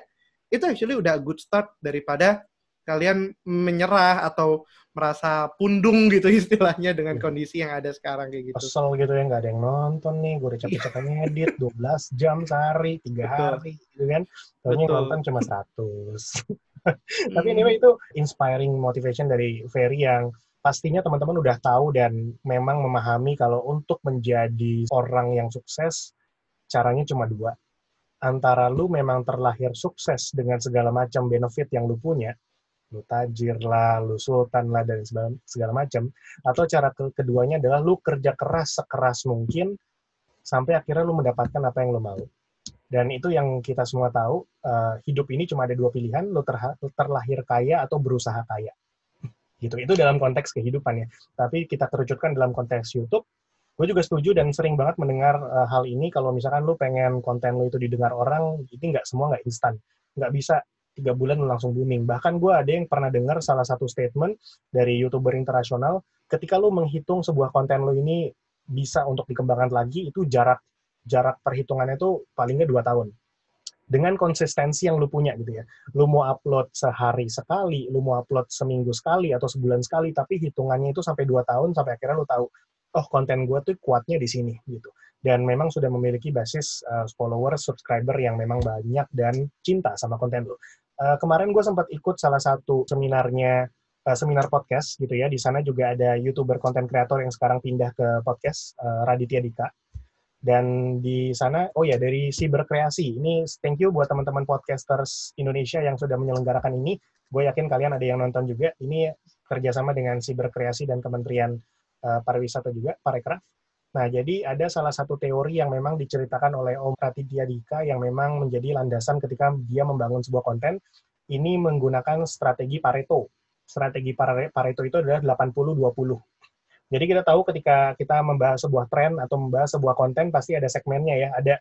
itu actually udah good start daripada kalian menyerah atau merasa pundung gitu istilahnya dengan iya. kondisi yang ada sekarang kayak gitu. Kesel gitu ya nggak ada yang nonton nih, gue udah capek-capek iya. ngedit 12 jam sehari, tiga hari gitu kan. Taunya nonton cuma 100. Tapi anyway itu inspiring motivation dari Ferry yang pastinya teman-teman udah tahu dan memang memahami kalau untuk menjadi orang yang sukses caranya cuma dua. Antara lu memang terlahir sukses dengan segala macam benefit yang lu punya, lu tajir lah, lu sultan lah, dan segala, segala macam. Atau cara ke keduanya adalah lu kerja keras sekeras mungkin sampai akhirnya lu mendapatkan apa yang lu mau. Dan itu yang kita semua tahu, uh, hidup ini cuma ada dua pilihan, lu, ter terlahir kaya atau berusaha kaya. Gitu. Itu dalam konteks kehidupan ya. Tapi kita kerucutkan dalam konteks YouTube, gue juga setuju dan sering banget mendengar uh, hal ini kalau misalkan lu pengen konten lu itu didengar orang, itu nggak semua nggak instan. Nggak bisa tiga bulan langsung booming. Bahkan gue ada yang pernah dengar salah satu statement dari youtuber internasional, ketika lo menghitung sebuah konten lo ini bisa untuk dikembangkan lagi, itu jarak jarak perhitungannya itu palingnya dua tahun. Dengan konsistensi yang lu punya gitu ya. Lu mau upload sehari sekali, lu mau upload seminggu sekali atau sebulan sekali, tapi hitungannya itu sampai dua tahun sampai akhirnya lu tahu, oh konten gue tuh kuatnya di sini gitu dan memang sudah memiliki basis uh, follower, subscriber yang memang banyak dan cinta sama konten lo. Uh, kemarin gue sempat ikut salah satu seminarnya uh, seminar podcast gitu ya. Di sana juga ada youtuber konten kreator yang sekarang pindah ke podcast uh, Raditya Dika. Dan di sana, oh ya dari Kreasi. Ini thank you buat teman-teman podcasters Indonesia yang sudah menyelenggarakan ini. Gue yakin kalian ada yang nonton juga. Ini kerjasama dengan Kreasi dan Kementerian uh, Pariwisata juga, Parekraf Nah, jadi ada salah satu teori yang memang diceritakan oleh Om Pratidya Dika yang memang menjadi landasan ketika dia membangun sebuah konten, ini menggunakan strategi Pareto. Strategi Pareto itu adalah 80-20. Jadi kita tahu ketika kita membahas sebuah tren atau membahas sebuah konten, pasti ada segmennya ya, ada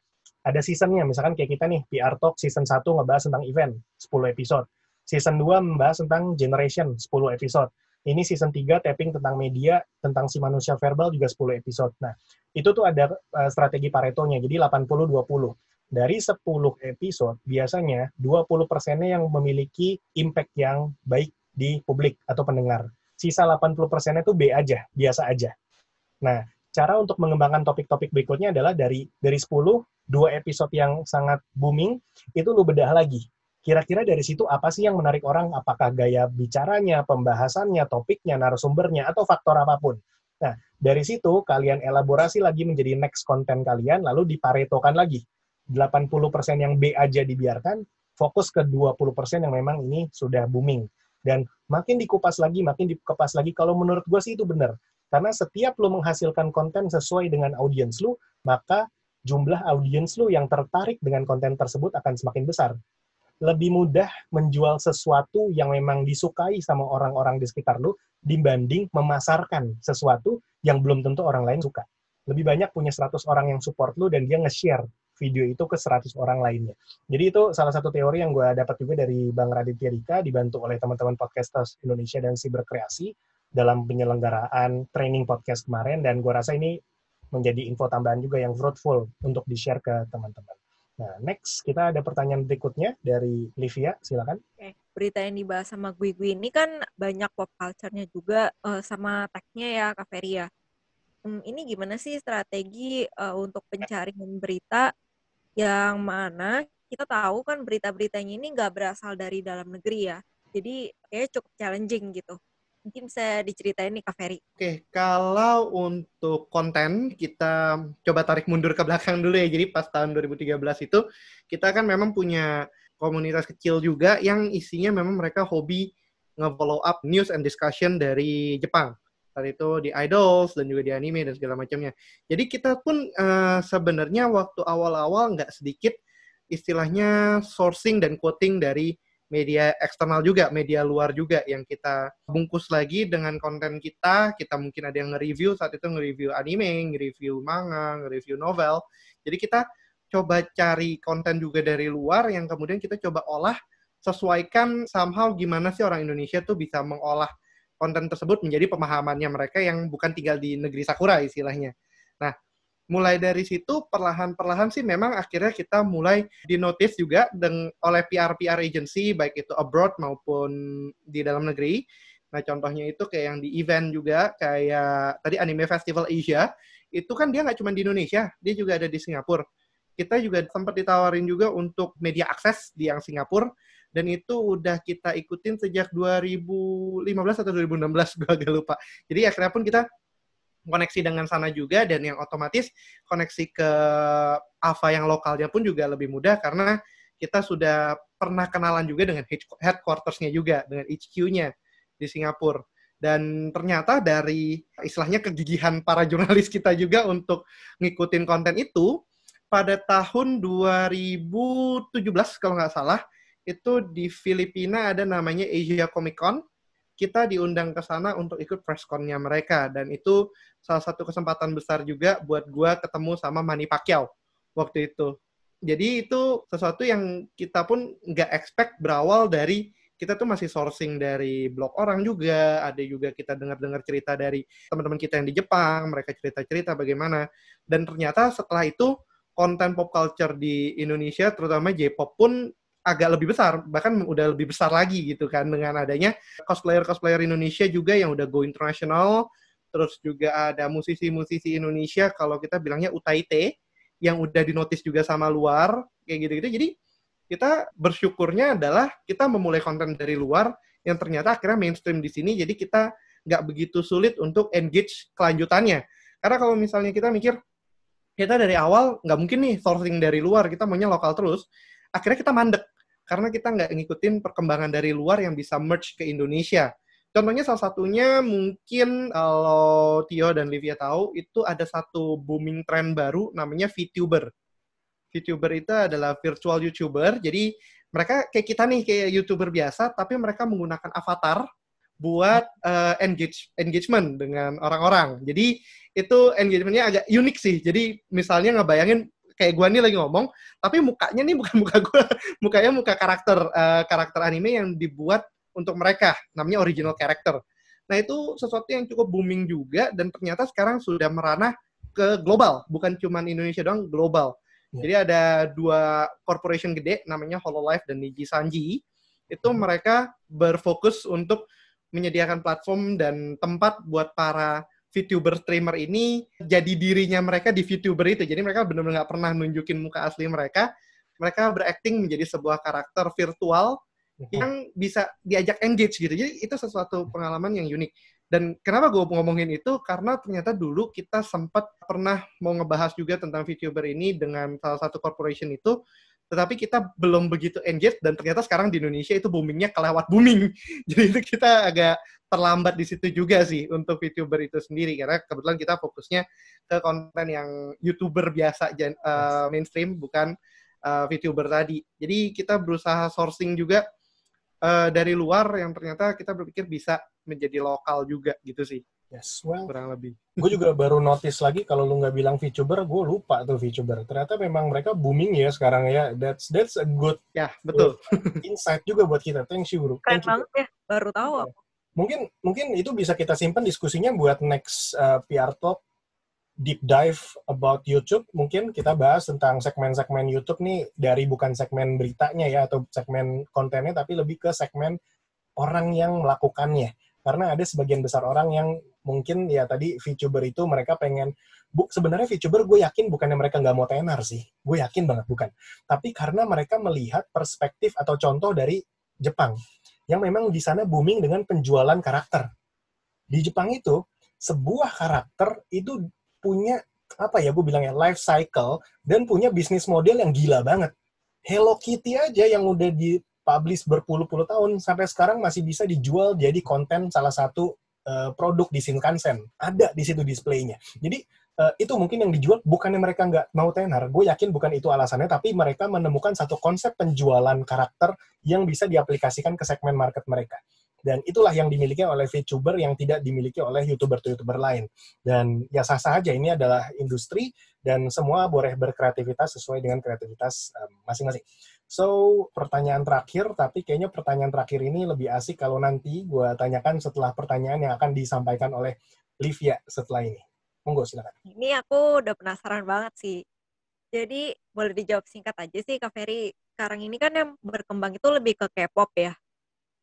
ada seasonnya. Misalkan kayak kita nih, PR Talk season 1 ngebahas tentang event, 10 episode. Season 2 membahas tentang generation, 10 episode ini season 3 tapping tentang media, tentang si manusia verbal juga 10 episode. Nah, itu tuh ada eh, strategi Pareto-nya jadi 80-20. Dari 10 episode, biasanya 20 persennya yang memiliki impact yang baik di publik atau pendengar. Sisa 80 persennya itu B aja, biasa aja. Nah, cara untuk mengembangkan topik-topik berikutnya adalah dari dari 10, dua episode yang sangat booming, itu lu bedah lagi Kira-kira dari situ apa sih yang menarik orang? Apakah gaya bicaranya, pembahasannya, topiknya, narasumbernya, atau faktor apapun? Nah, dari situ kalian elaborasi lagi menjadi next konten kalian, lalu diparetokan lagi. 80% yang B aja dibiarkan, fokus ke 20% yang memang ini sudah booming. Dan makin dikupas lagi, makin dikupas lagi, kalau menurut gue sih itu benar. Karena setiap lo menghasilkan konten sesuai dengan audiens lo maka jumlah audiens lo yang tertarik dengan konten tersebut akan semakin besar lebih mudah menjual sesuatu yang memang disukai sama orang-orang di sekitar lu dibanding memasarkan sesuatu yang belum tentu orang lain suka. Lebih banyak punya 100 orang yang support lu dan dia nge-share video itu ke 100 orang lainnya. Jadi itu salah satu teori yang gue dapat juga dari Bang Raditya Rika, dibantu oleh teman-teman podcasters Indonesia dan Siberkreasi dalam penyelenggaraan training podcast kemarin dan gue rasa ini menjadi info tambahan juga yang fruitful untuk di-share ke teman-teman. Nah, next kita ada pertanyaan berikutnya dari Livia, silakan. Okay. Berita yang dibahas sama Gui Gui ini kan banyak pop culture-nya juga uh, sama tag-nya ya, Kaveria. Ya. Hmm, ini gimana sih strategi uh, untuk pencarian berita yang mana kita tahu kan berita-beritanya ini nggak berasal dari dalam negeri ya. Jadi kayaknya cukup challenging gitu. Mungkin bisa diceritain nih Kak Ferry. Oke, kalau untuk konten kita coba tarik mundur ke belakang dulu ya. Jadi pas tahun 2013 itu kita kan memang punya komunitas kecil juga yang isinya memang mereka hobi nge-follow up news and discussion dari Jepang saat itu di idols dan juga di anime dan segala macamnya. Jadi kita pun uh, sebenarnya waktu awal-awal nggak sedikit istilahnya sourcing dan quoting dari media eksternal juga, media luar juga yang kita bungkus lagi dengan konten kita. Kita mungkin ada yang nge-review saat itu nge-review anime, nge-review manga, nge-review novel. Jadi kita coba cari konten juga dari luar yang kemudian kita coba olah sesuaikan somehow gimana sih orang Indonesia tuh bisa mengolah konten tersebut menjadi pemahamannya mereka yang bukan tinggal di negeri sakura istilahnya mulai dari situ perlahan-perlahan sih memang akhirnya kita mulai dinotis juga dengan oleh PR-PR agency baik itu abroad maupun di dalam negeri. Nah, contohnya itu kayak yang di event juga kayak tadi Anime Festival Asia, itu kan dia nggak cuma di Indonesia, dia juga ada di Singapura. Kita juga sempat ditawarin juga untuk media akses di yang Singapura dan itu udah kita ikutin sejak 2015 atau 2016 gue agak lupa. Jadi akhirnya pun kita koneksi dengan sana juga dan yang otomatis koneksi ke Ava yang lokalnya pun juga lebih mudah karena kita sudah pernah kenalan juga dengan headquarters-nya juga dengan HQ-nya di Singapura dan ternyata dari istilahnya kegigihan para jurnalis kita juga untuk ngikutin konten itu pada tahun 2017 kalau nggak salah itu di Filipina ada namanya Asia Comic Con kita diundang ke sana untuk ikut pressconnya mereka dan itu salah satu kesempatan besar juga buat gue ketemu sama Manny Pacquiao waktu itu. Jadi itu sesuatu yang kita pun nggak expect berawal dari kita tuh masih sourcing dari blog orang juga, ada juga kita dengar-dengar cerita dari teman-teman kita yang di Jepang, mereka cerita-cerita bagaimana. Dan ternyata setelah itu konten pop culture di Indonesia, terutama J-pop pun agak lebih besar, bahkan udah lebih besar lagi gitu kan dengan adanya cosplayer-cosplayer Indonesia juga yang udah go international, terus juga ada musisi-musisi Indonesia kalau kita bilangnya Utaite yang udah dinotis juga sama luar kayak gitu-gitu. Jadi kita bersyukurnya adalah kita memulai konten dari luar yang ternyata akhirnya mainstream di sini jadi kita nggak begitu sulit untuk engage kelanjutannya karena kalau misalnya kita mikir kita dari awal nggak mungkin nih sourcing dari luar kita maunya lokal terus akhirnya kita mandek karena kita nggak ngikutin perkembangan dari luar yang bisa merge ke Indonesia. Contohnya salah satunya mungkin kalau Tio dan Livia tahu itu ada satu booming trend baru namanya VTuber. VTuber itu adalah virtual YouTuber. Jadi mereka kayak kita nih kayak YouTuber biasa tapi mereka menggunakan avatar buat uh, engage engagement dengan orang-orang. Jadi itu engagementnya agak unik sih. Jadi misalnya ngebayangin kayak gua nih lagi ngomong, tapi mukanya nih bukan muka gua, mukanya muka karakter uh, karakter anime yang dibuat untuk mereka, namanya original character. Nah, itu sesuatu yang cukup booming juga dan ternyata sekarang sudah meranah ke global, bukan cuman Indonesia doang, global. Yeah. Jadi ada dua corporation gede namanya Hololive dan Niji Sanji. Itu mereka berfokus untuk menyediakan platform dan tempat buat para VTuber streamer ini jadi dirinya mereka di VTuber itu. Jadi mereka benar-benar nggak pernah nunjukin muka asli mereka. Mereka berakting menjadi sebuah karakter virtual mhm. yang bisa diajak engage gitu. Jadi itu sesuatu pengalaman yang unik. Dan kenapa gue ngomongin itu? Karena ternyata dulu kita sempat pernah mau ngebahas juga tentang VTuber ini dengan salah satu corporation itu tetapi kita belum begitu engage dan ternyata sekarang di Indonesia itu boomingnya kelewat booming. Jadi itu kita agak terlambat di situ juga sih untuk VTuber itu sendiri karena kebetulan kita fokusnya ke konten yang YouTuber biasa uh, mainstream bukan uh, VTuber tadi. Jadi kita berusaha sourcing juga uh, dari luar yang ternyata kita berpikir bisa menjadi lokal juga gitu sih. Yes, well. Kurang lebih. Gue juga baru notice lagi kalau lu nggak bilang VTuber, gue lupa tuh VTuber. Ternyata memang mereka booming ya sekarang ya. That's that's a good ya, betul. insight juga buat kita. Thank you, Bro. Keren banget ya, baru tahu Yeah. Mungkin mungkin itu bisa kita simpan diskusinya buat next uh, PR talk deep dive about YouTube. Mungkin kita bahas tentang segmen-segmen YouTube nih dari bukan segmen beritanya ya atau segmen kontennya tapi lebih ke segmen orang yang melakukannya karena ada sebagian besar orang yang mungkin ya tadi VTuber itu mereka pengen bu, sebenarnya VTuber gue yakin bukannya mereka nggak mau tenar sih gue yakin banget bukan tapi karena mereka melihat perspektif atau contoh dari Jepang yang memang di sana booming dengan penjualan karakter di Jepang itu sebuah karakter itu punya apa ya gue bilang ya life cycle dan punya bisnis model yang gila banget Hello Kitty aja yang udah di publish berpuluh-puluh tahun sampai sekarang masih bisa dijual jadi konten salah satu Eh, produk di Shinkansen. Ada di situ displaynya. Jadi uh, itu mungkin yang dijual bukannya mereka nggak mau tenar. Gue yakin bukan itu alasannya, tapi mereka menemukan satu konsep penjualan karakter yang bisa diaplikasikan ke segmen market mereka. Dan itulah yang dimiliki oleh VTuber yang tidak dimiliki oleh YouTuber-YouTuber lain. Dan ya sah-sah aja, ini adalah industri dan semua boleh berkreativitas sesuai dengan kreativitas eh, masing-masing. Um, masing -masing. So, pertanyaan terakhir, tapi kayaknya pertanyaan terakhir ini lebih asik kalau nanti gue tanyakan setelah pertanyaan yang akan disampaikan oleh Livia setelah ini. Monggo, silakan. Ini aku udah penasaran banget sih. Jadi, boleh dijawab singkat aja sih, Kak Ferry. Sekarang ini kan yang berkembang itu lebih ke K-pop ya.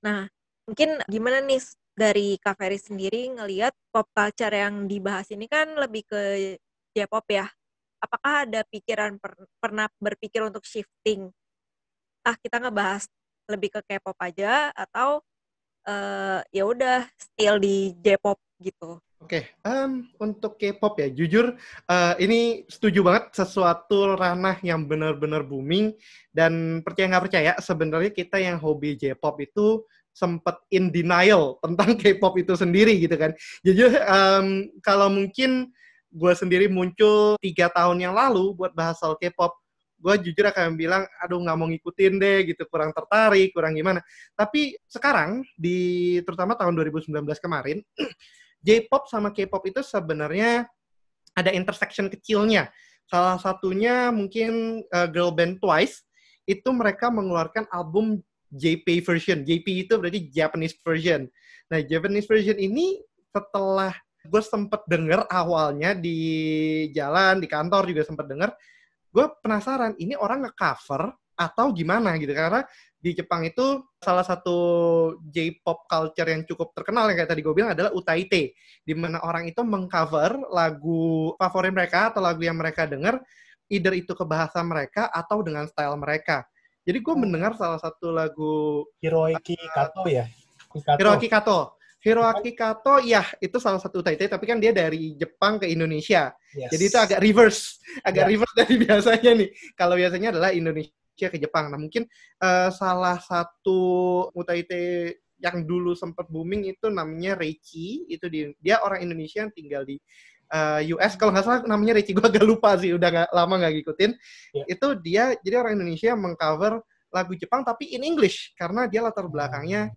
Nah, mungkin gimana nih dari Kak Ferry sendiri ngelihat pop culture yang dibahas ini kan lebih ke J-pop ya. Apakah ada pikiran per, pernah berpikir untuk shifting ah kita ngebahas lebih ke K-pop aja atau uh, ya udah still di J-pop gitu. Oke, okay. um, untuk K-pop ya, jujur uh, ini setuju banget sesuatu ranah yang benar-benar booming dan percaya nggak percaya sebenarnya kita yang hobi J-pop itu sempat in denial tentang K-pop itu sendiri gitu kan. Jujur um, kalau mungkin gue sendiri muncul tiga tahun yang lalu buat bahas soal K-pop, gue jujur akan bilang aduh nggak mau ngikutin deh gitu kurang tertarik kurang gimana tapi sekarang di terutama tahun 2019 kemarin J-pop sama K-pop itu sebenarnya ada intersection kecilnya salah satunya mungkin uh, girl band Twice itu mereka mengeluarkan album JP version JP itu berarti Japanese version nah Japanese version ini setelah gue sempet denger awalnya di jalan di kantor juga sempet denger gue penasaran ini orang ngecover atau gimana gitu karena di Jepang itu salah satu J-pop culture yang cukup terkenal yang kayak tadi gue bilang adalah Utaite di mana orang itu mengcover lagu favorit mereka atau lagu yang mereka dengar either itu ke bahasa mereka atau dengan style mereka jadi gue hmm. mendengar salah satu lagu Hiroki Kato ya Kato. Kato Hiroaki Kato, ya itu salah satu Taite, tapi kan dia dari Jepang ke Indonesia. Yes. Jadi itu agak reverse, agak yeah. reverse dari biasanya nih. Kalau biasanya adalah Indonesia ke Jepang. Nah mungkin uh, salah satu Utaite yang dulu sempat booming itu namanya Reiki. Itu di, dia orang Indonesia yang tinggal di uh, eh, US kalau nggak salah namanya Reiki, gue agak lupa sih udah gak, lama nggak ngikutin yeah. itu dia jadi orang Indonesia yang mengcover lagu Jepang tapi in English karena dia latar belakangnya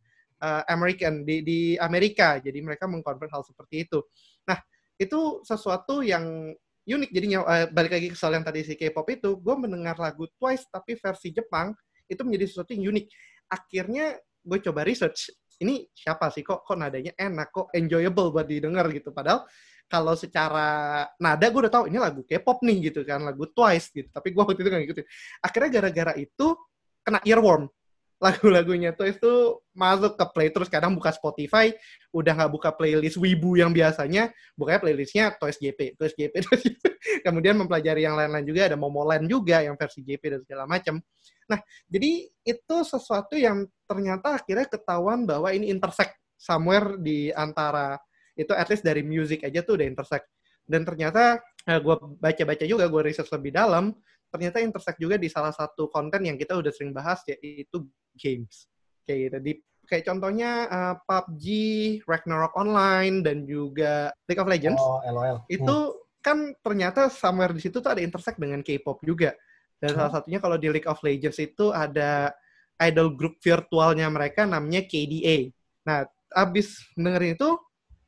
uh, American di di Amerika. Jadi mereka mengkonvert hal seperti itu. Nah, itu sesuatu yang unik jadinya uh, eh, balik lagi ke soal yang tadi si K-pop itu, gue mendengar lagu Twice tapi versi Jepang itu menjadi sesuatu yang unik. Akhirnya gue coba research, ini siapa sih kok kok nadanya enak kok enjoyable buat didengar gitu. Padahal kalau secara nada gue udah tahu ini lagu K-pop nih gitu kan, lagu Twice gitu. Tapi gue waktu itu gak ngikutin. Akhirnya gara-gara itu kena earworm lagu-lagunya tuh itu masuk ke play terus kadang buka Spotify udah nggak buka playlist Wibu yang biasanya bukanya playlistnya Toys JP Toys JP Toys JP kemudian mempelajari yang lain-lain juga ada Momoland juga yang versi JP dan segala macam nah jadi itu sesuatu yang ternyata akhirnya ketahuan bahwa ini intersect somewhere di antara itu at least dari music aja tuh udah intersect dan ternyata eh, gue baca-baca juga gue riset lebih dalam ternyata intersect juga di salah satu konten yang kita udah sering bahas yaitu games kayak gitu di kayak contohnya uh, eh, PUBG, Ragnarok Online dan juga League of Legends. Oh, LOL. Hmm. Itu hmm. kan ternyata somewhere di situ tuh ada intersect dengan K-pop juga. Dan hmm. salah oh. satunya kalau di League of Legends itu ada idol group virtualnya mereka namanya KDA. Nah, abis dengerin itu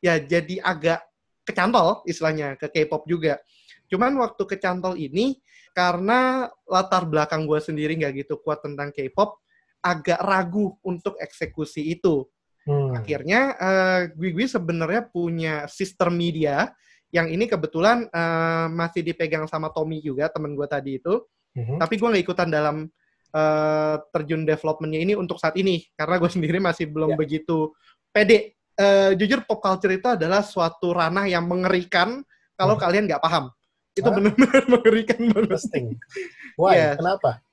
ya jadi agak kecantol istilahnya ke K-pop juga. Cuman waktu kecantol ini karena latar belakang gue sendiri nggak gitu kuat tentang K-pop, agak ragu untuk eksekusi itu. Hmm. Akhirnya uh, gue gue sebenarnya punya sister media yang ini kebetulan uh, masih dipegang sama Tommy juga temen gue tadi itu, hmm. tapi gue nggak ikutan dalam uh, terjun developmentnya ini untuk saat ini karena gue sendiri masih belum yeah. begitu pede. Uh, jujur pop culture itu adalah suatu ranah yang mengerikan kalau hmm. kalian nggak paham itu benar-benar mengerikan banget. Why? Yeah. Kenapa?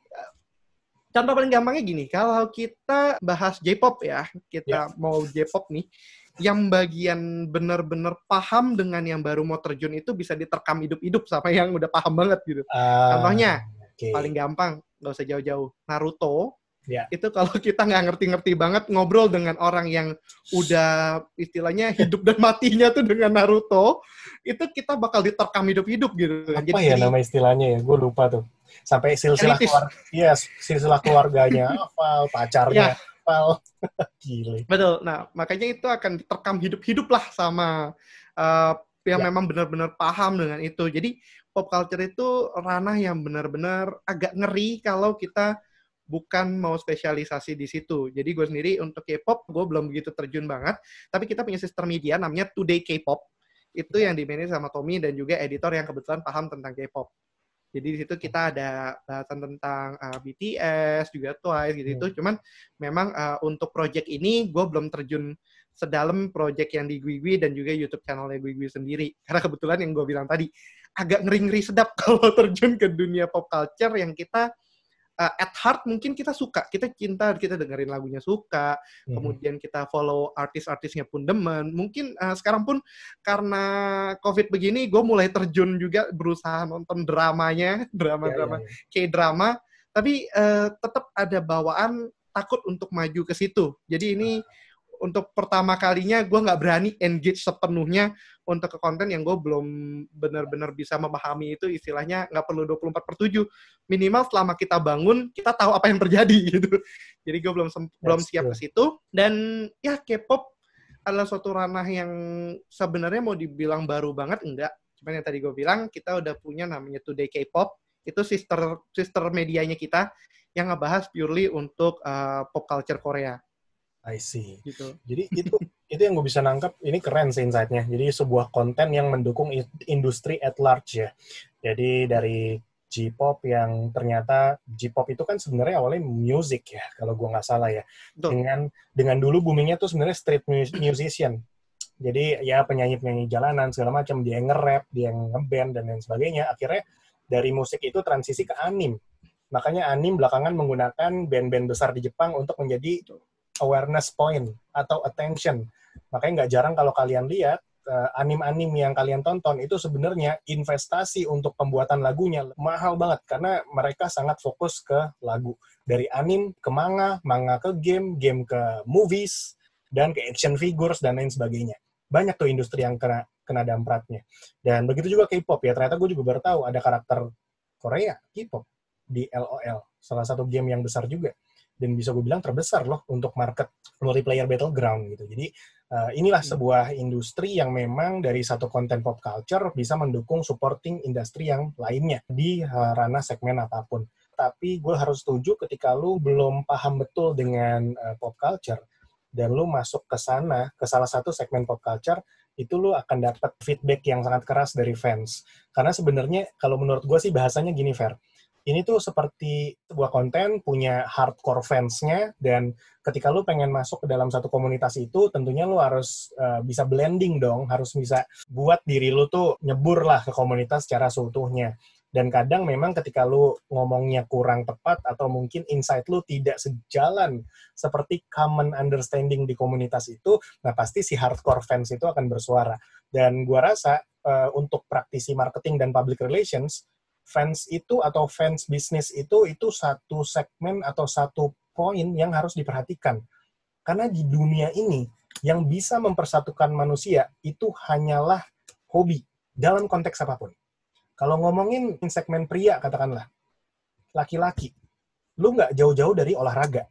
Contoh paling gampangnya gini, kalau kita bahas J-pop ya, kita yeah. mau J-pop nih, yang bagian benar-benar paham dengan yang baru mau terjun itu bisa diterkam hidup-hidup sama yang udah paham banget gitu. Uh, Contohnya, okay. paling gampang, nggak usah jauh-jauh, Naruto Yeah. Itu kalau kita nggak ngerti-ngerti banget ngobrol dengan orang yang udah istilahnya hidup dan matinya tuh dengan Naruto, itu kita bakal diterkam hidup-hidup gitu. Apa Jadi, ya nama istilahnya ya? Gue lupa tuh. Sampai silsilah keluarga, ya, silsilah keluarganya, apa pacarnya, yeah. apa. Betul. Nah, makanya itu akan diterkam hidup-hidup lah sama uh, yang yeah. memang benar-benar paham dengan itu. Jadi pop culture itu ranah yang benar-benar agak ngeri kalau kita bukan mau spesialisasi di situ. Jadi gue sendiri untuk K-pop gue belum begitu terjun banget, tapi kita punya sister media namanya Today K-pop. Itu yang dimanage sama Tommy dan juga editor yang kebetulan paham tentang K-pop. Jadi di situ kita ada bahasan tentang uh, eh, BTS juga Twice gitu itu. Iya. Cuman memang uh, untuk project ini gue belum terjun sedalam project yang di Gwigwi dan juga YouTube channelnya Gwigwi sendiri. Karena kebetulan yang gue bilang tadi agak ngeri-ngeri sedap kalau terjun ke dunia pop culture yang kita uh, at heart mungkin kita suka, kita cinta, kita dengerin lagunya suka, hmm. kemudian kita follow artis-artisnya pun demen. Mungkin uh, sekarang pun karena COVID begini, gue mulai terjun juga berusaha nonton dramanya, drama-drama, k ya, yeah, ya. drama tapi uh, eh, tetap ada bawaan takut untuk maju ke situ. Jadi ini uh untuk pertama kalinya gue nggak berani engage sepenuhnya untuk ke konten yang gue belum benar-benar bisa memahami itu istilahnya nggak perlu 24 per 7. Minimal selama kita bangun, kita tahu apa yang terjadi gitu. Jadi gue belum belum siap ke situ. Dan ya K-pop adalah suatu ranah yang sebenarnya mau dibilang baru banget, enggak. Cuman yang tadi gue bilang, kita udah punya namanya Today K-pop. Itu sister sister medianya kita yang ngebahas purely untuk uh, pop culture Korea I see. Gitu. Jadi itu itu yang gue bisa nangkap. Ini keren sih insight-nya. Jadi sebuah konten yang mendukung industri at large ya. Jadi dari J-pop yang ternyata J-pop itu kan sebenarnya awalnya music ya kalau gue nggak salah ya. Betul. Dengan dengan dulu boomingnya tuh sebenarnya street musician. Jadi ya penyanyi-penyanyi jalanan segala macam dia yang nge-rap, dia yang nge-band dan lain sebagainya. Akhirnya dari musik itu transisi ke anim. Makanya anim belakangan menggunakan band-band besar di Jepang untuk menjadi awareness point atau attention. Makanya nggak jarang kalau kalian lihat eh, anim-anim yang kalian tonton itu sebenarnya investasi untuk pembuatan lagunya mahal banget karena mereka sangat fokus ke lagu dari anim ke manga, manga ke game, game ke movies dan ke action figures dan lain sebagainya. Banyak tuh industri yang kena kena dampratnya. Dan begitu juga K-pop ya. Ternyata gue juga baru tahu ada karakter Korea K-pop di LOL, salah satu game yang besar juga dan bisa gue bilang terbesar loh untuk market multiplayer battleground gitu. Jadi uh, inilah hmm. sebuah industri yang memang dari satu konten pop culture bisa mendukung supporting industri yang lainnya di uh, ranah segmen apapun. Tapi gue harus setuju ketika lu belum paham betul dengan uh, pop culture dan lu masuk ke sana ke salah satu segmen pop culture itu lu akan dapat feedback yang sangat keras dari fans. Karena sebenarnya kalau menurut gue sih bahasanya gini Fer, ini tuh seperti sebuah konten punya hardcore fansnya dan ketika lu pengen masuk ke dalam satu komunitas itu tentunya lu harus uh, bisa blending dong harus bisa buat diri lu tuh nyebur lah ke komunitas secara seutuhnya dan kadang memang ketika lu ngomongnya kurang tepat atau mungkin insight lu tidak sejalan seperti common understanding di komunitas itu nah pasti si hardcore fans itu akan bersuara dan gua rasa uh, untuk praktisi marketing dan public relations fans itu atau fans bisnis itu itu satu segmen atau satu poin yang harus diperhatikan. Karena di dunia ini yang bisa mempersatukan manusia itu hanyalah hobi dalam konteks apapun. Kalau ngomongin segmen pria katakanlah laki-laki, lu nggak jauh-jauh dari olahraga.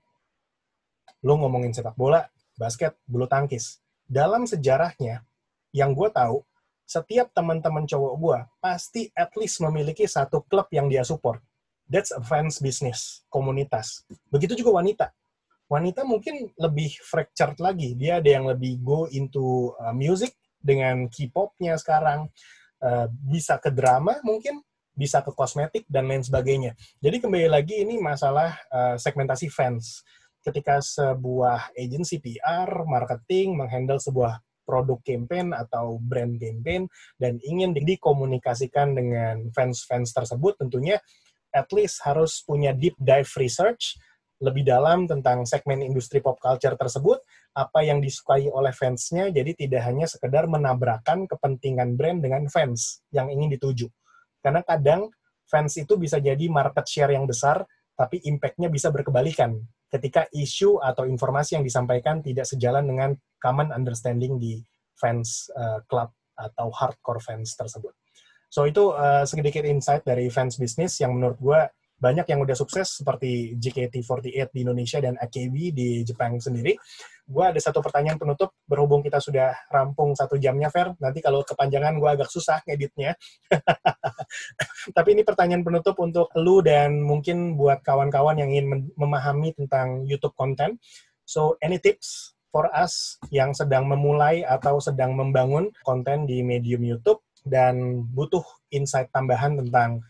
Lu ngomongin sepak bola, basket, bulu tangkis. Dalam sejarahnya, yang gue tahu, setiap teman-teman cowok gue pasti at least memiliki satu klub yang dia support. That's a fans business, komunitas. Begitu juga wanita. Wanita mungkin lebih fractured lagi. Dia ada yang lebih go into uh, music dengan K-popnya sekarang, uh, bisa ke drama mungkin, bisa ke kosmetik dan lain sebagainya. Jadi kembali lagi ini masalah uh, segmentasi fans. Ketika sebuah agency PR, marketing menghandle sebuah produk campaign atau brand campaign dan ingin dikomunikasikan dengan fans-fans tersebut tentunya at least harus punya deep dive research lebih dalam tentang segmen industri pop culture tersebut, apa yang disukai oleh fansnya, jadi tidak hanya sekedar menabrakan kepentingan brand dengan fans yang ingin dituju. Karena kadang fans itu bisa jadi market share yang besar, tapi impact-nya bisa berkebalikan ketika isu atau informasi yang disampaikan tidak sejalan dengan common understanding di fans uh, club atau hardcore fans tersebut. So itu uh, sedikit insight dari fans bisnis yang menurut gue banyak yang udah sukses seperti JKT48 di Indonesia dan AKB di Jepang sendiri. Gue ada satu pertanyaan penutup berhubung kita sudah rampung satu jamnya, Fer. Nanti kalau kepanjangan gue agak susah ngeditnya. Tapi ini pertanyaan penutup untuk lu dan mungkin buat kawan-kawan yang ingin memahami tentang YouTube konten. So, any tips for us yang sedang memulai atau sedang membangun konten di medium YouTube dan butuh insight tambahan tentang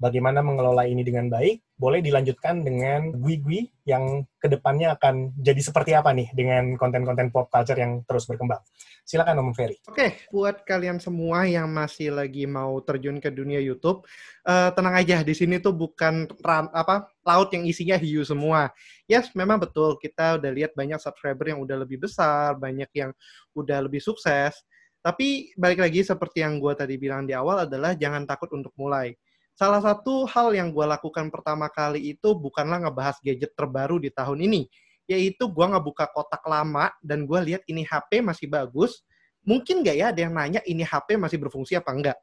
bagaimana mengelola ini dengan baik, boleh dilanjutkan dengan Gui-Gui yang kedepannya akan jadi seperti apa nih dengan konten-konten pop culture yang terus berkembang. Silakan Om Ferry. Oke, okay, buat kalian semua yang masih lagi mau terjun ke dunia YouTube, uh, tenang aja di sini tuh bukan ram apa laut yang isinya hiu semua. Yes, memang betul kita udah lihat banyak subscriber yang udah lebih besar, banyak yang udah lebih sukses. Tapi balik lagi seperti yang gue tadi bilang di awal adalah jangan takut untuk mulai Salah satu hal yang gue lakukan pertama kali itu bukanlah ngebahas gadget terbaru di tahun ini, yaitu gue ngebuka kotak lama dan gue lihat ini HP masih bagus. Mungkin nggak ya ada yang nanya ini HP masih berfungsi apa enggak?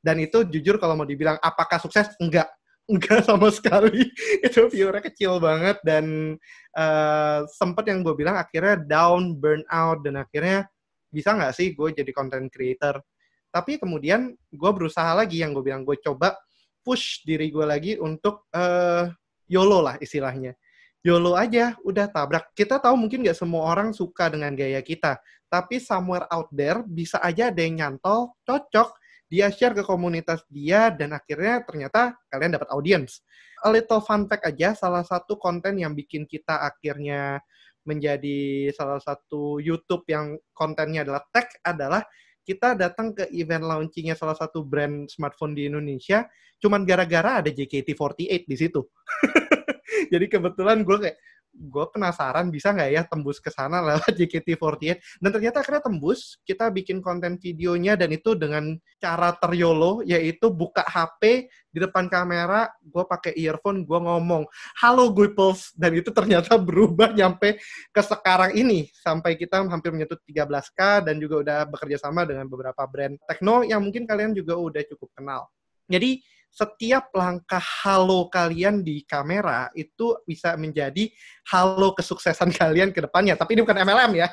Dan itu jujur kalau mau dibilang apakah sukses? Enggak. Enggak sama sekali. itu viewernya kecil banget dan uh, eh, sempat yang gue bilang akhirnya down, burn out, dan akhirnya bisa nggak sih gue jadi content creator? Tapi kemudian gue berusaha lagi yang gue bilang gue coba push diri gue lagi untuk uh, YOLO lah istilahnya. YOLO aja, udah tabrak. Kita tahu mungkin nggak semua orang suka dengan gaya kita. Tapi somewhere out there, bisa aja ada yang nyantol, cocok, dia share ke komunitas dia, dan akhirnya ternyata kalian dapat audience. A little fun fact aja, salah satu konten yang bikin kita akhirnya menjadi salah satu YouTube yang kontennya adalah tech adalah kita datang ke event launchingnya salah satu brand smartphone di Indonesia, cuman gara-gara ada JKT48 di situ. Jadi kebetulan gue kayak, gue penasaran bisa nggak ya tembus ke sana lewat JKT48 dan ternyata akhirnya tembus kita bikin konten videonya dan itu dengan cara teriolo yaitu buka HP di depan kamera gue pakai earphone gue ngomong halo gue Pulse dan itu ternyata berubah nyampe ke sekarang ini sampai kita hampir menyentuh 13k dan juga udah bekerja sama dengan beberapa brand tekno yang mungkin kalian juga udah cukup kenal jadi setiap langkah halo kalian di kamera itu bisa menjadi halo kesuksesan kalian ke depannya. Tapi ini bukan MLM ya.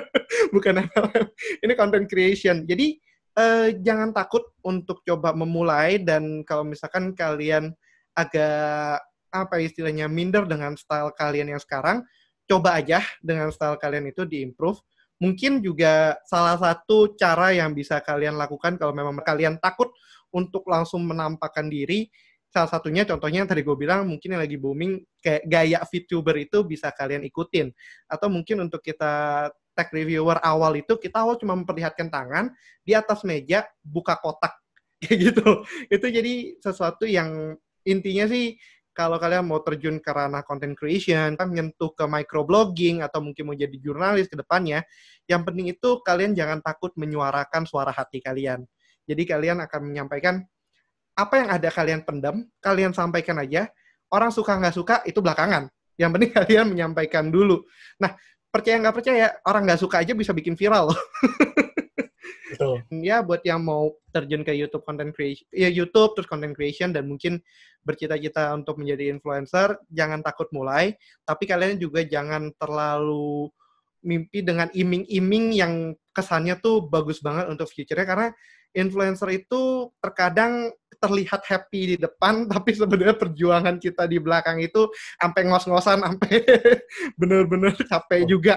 bukan MLM. Ini content creation. Jadi eh, jangan takut untuk coba memulai dan kalau misalkan kalian agak apa istilahnya minder dengan style kalian yang sekarang, coba aja dengan style kalian itu diimprove mungkin juga salah satu cara yang bisa kalian lakukan kalau memang kalian takut untuk langsung menampakkan diri salah satunya contohnya yang tadi gue bilang mungkin yang lagi booming kayak gaya VTuber itu bisa kalian ikutin atau mungkin untuk kita tech reviewer awal itu kita awal cuma memperlihatkan tangan di atas meja buka kotak kayak gitu itu jadi sesuatu yang intinya sih kalau kalian mau terjun ke ranah content creation, kan menyentuh ke microblogging atau mungkin mau jadi jurnalis ke depannya, yang penting itu kalian jangan takut menyuarakan suara hati kalian. Jadi kalian akan menyampaikan apa yang ada kalian pendam, kalian sampaikan aja. Orang suka nggak suka itu belakangan. Yang penting kalian menyampaikan dulu. Nah, percaya nggak percaya, orang nggak suka aja bisa bikin viral Betul. ya buat yang mau terjun ke YouTube content creation, ya YouTube terus content creation dan mungkin bercita-cita untuk menjadi influencer, jangan takut mulai, tapi kalian juga jangan terlalu mimpi dengan iming-iming yang kesannya tuh bagus banget untuk future-nya karena influencer itu terkadang terlihat happy di depan tapi sebenarnya perjuangan kita di belakang itu sampai ngos-ngosan sampai bener-bener capek juga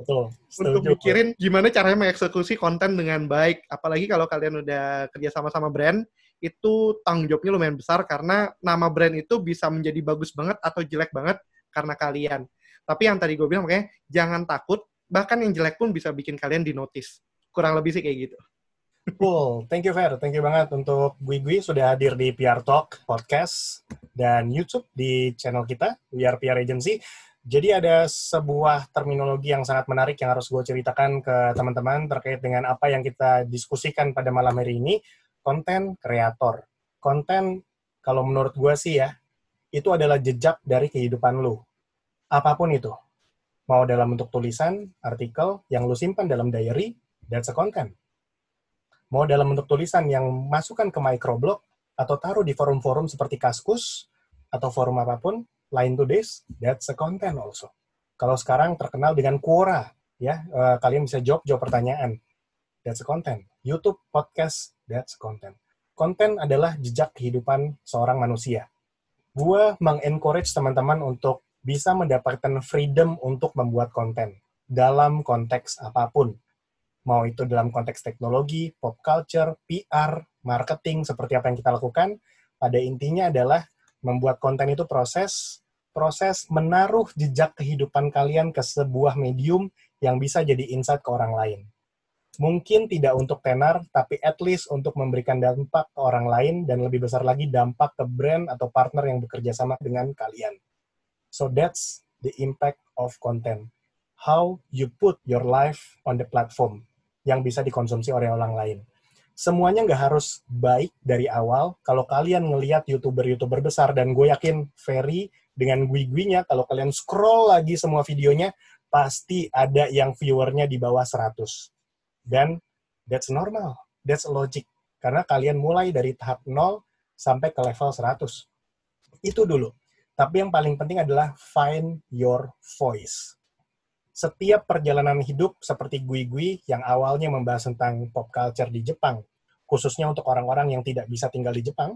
Betul. Untuk mikirin gimana caranya mengeksekusi konten dengan baik. Apalagi kalau kalian udah kerja sama-sama brand, itu tanggung jawabnya lumayan besar karena nama brand itu bisa menjadi bagus banget atau jelek banget karena kalian. Tapi yang tadi gue bilang makanya jangan takut, bahkan yang jelek pun bisa bikin kalian di notice. Kurang lebih sih kayak gitu. Cool, thank you Fer, thank you banget untuk Gui Gui sudah hadir di PR Talk podcast dan YouTube di channel kita, We Are PR Agency. Jadi ada sebuah terminologi yang sangat menarik yang harus gue ceritakan ke teman-teman terkait dengan apa yang kita diskusikan pada malam hari ini, konten kreator. Konten, kalau menurut gue sih ya, itu adalah jejak dari kehidupan lu. Apapun itu. Mau dalam bentuk tulisan, artikel, yang lu simpan dalam diary, that's a content mau dalam bentuk tulisan yang masukkan ke microblog atau taruh di forum-forum seperti Kaskus atau forum apapun, lain to this, that's a content also. Kalau sekarang terkenal dengan Quora, ya uh, kalian bisa jawab jawab pertanyaan, that's a content. YouTube, podcast, that's a content. Konten adalah jejak kehidupan seorang manusia. Gua mengencourage teman-teman untuk bisa mendapatkan freedom untuk membuat konten dalam konteks apapun mau itu dalam konteks teknologi, pop culture, PR, marketing, seperti apa yang kita lakukan, pada intinya adalah membuat konten itu proses, proses menaruh jejak kehidupan kalian ke sebuah medium yang bisa jadi insight ke orang lain. Mungkin tidak untuk tenar, tapi at least untuk memberikan dampak ke orang lain dan lebih besar lagi dampak ke brand atau partner yang bekerja sama dengan kalian. So that's the impact of content. How you put your life on the platform yang bisa dikonsumsi oleh orang lain. Semuanya nggak harus baik dari awal. Kalau kalian ngelihat youtuber-youtuber besar, dan gue yakin Ferry dengan gui-guinya, kalau kalian scroll lagi semua videonya, pasti ada yang viewernya di bawah 100. Dan that's normal, that's logic. Karena kalian mulai dari tahap 0 sampai ke level 100. Itu dulu. Tapi yang paling penting adalah find your voice setiap perjalanan hidup seperti Gui-Gui yang awalnya membahas tentang pop culture di Jepang, khususnya untuk orang-orang yang tidak bisa tinggal di Jepang,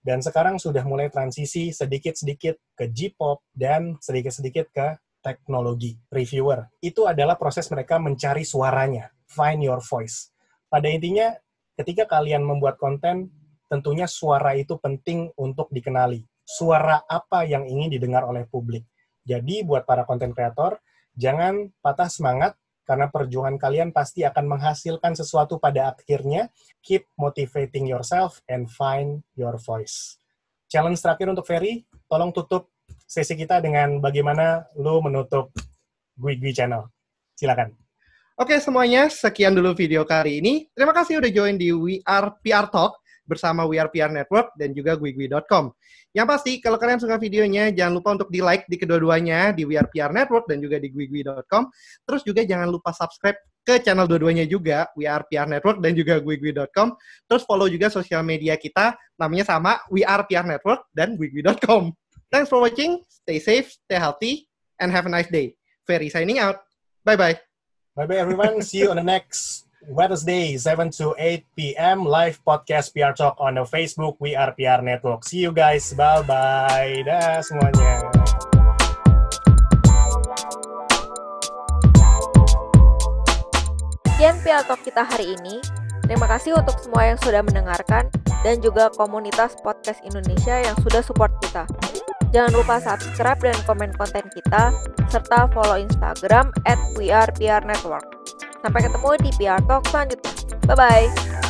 dan sekarang sudah mulai transisi sedikit-sedikit ke J-pop dan sedikit-sedikit ke teknologi, reviewer. Itu adalah proses mereka mencari suaranya, find your voice. Pada intinya, ketika kalian membuat konten, tentunya suara itu penting untuk dikenali. Suara apa yang ingin didengar oleh publik. Jadi buat para konten kreator, Jangan patah semangat karena perjuangan kalian pasti akan menghasilkan sesuatu pada akhirnya. Keep motivating yourself and find your voice. Challenge terakhir untuk Ferry, tolong tutup sesi kita dengan bagaimana lo menutup Gui Gui Channel. Silakan. Oke semuanya, sekian dulu video kali ini. Terima kasih udah join di We Are PR Talk bersama WRPR Network dan juga guigui.com. Yang pasti, kalau kalian suka videonya, jangan lupa untuk di-like di kedua-duanya, di WRPR Network dan juga di guigui.com. Terus juga jangan lupa subscribe ke channel dua-duanya juga, WRPR Network dan juga guigui.com. Terus follow juga sosial media kita, namanya sama, WRPR Network dan guigui.com. Thanks for watching, stay safe, stay healthy, and have a nice day. Ferry signing out. Bye-bye. Bye-bye everyone, see you on the next. Wednesday, 7 to 8 p.m. live podcast PR Talk on the Facebook. We are PR Network. See you guys. Bye-bye. Dah semuanya. Sekian PR Talk kita hari ini. Terima kasih untuk semua yang sudah mendengarkan dan juga komunitas podcast Indonesia yang sudah support kita. Jangan lupa subscribe dan komen konten kita, serta follow Instagram at We Are PR Network. Sampai ketemu di PR Talk selanjutnya. Bye-bye.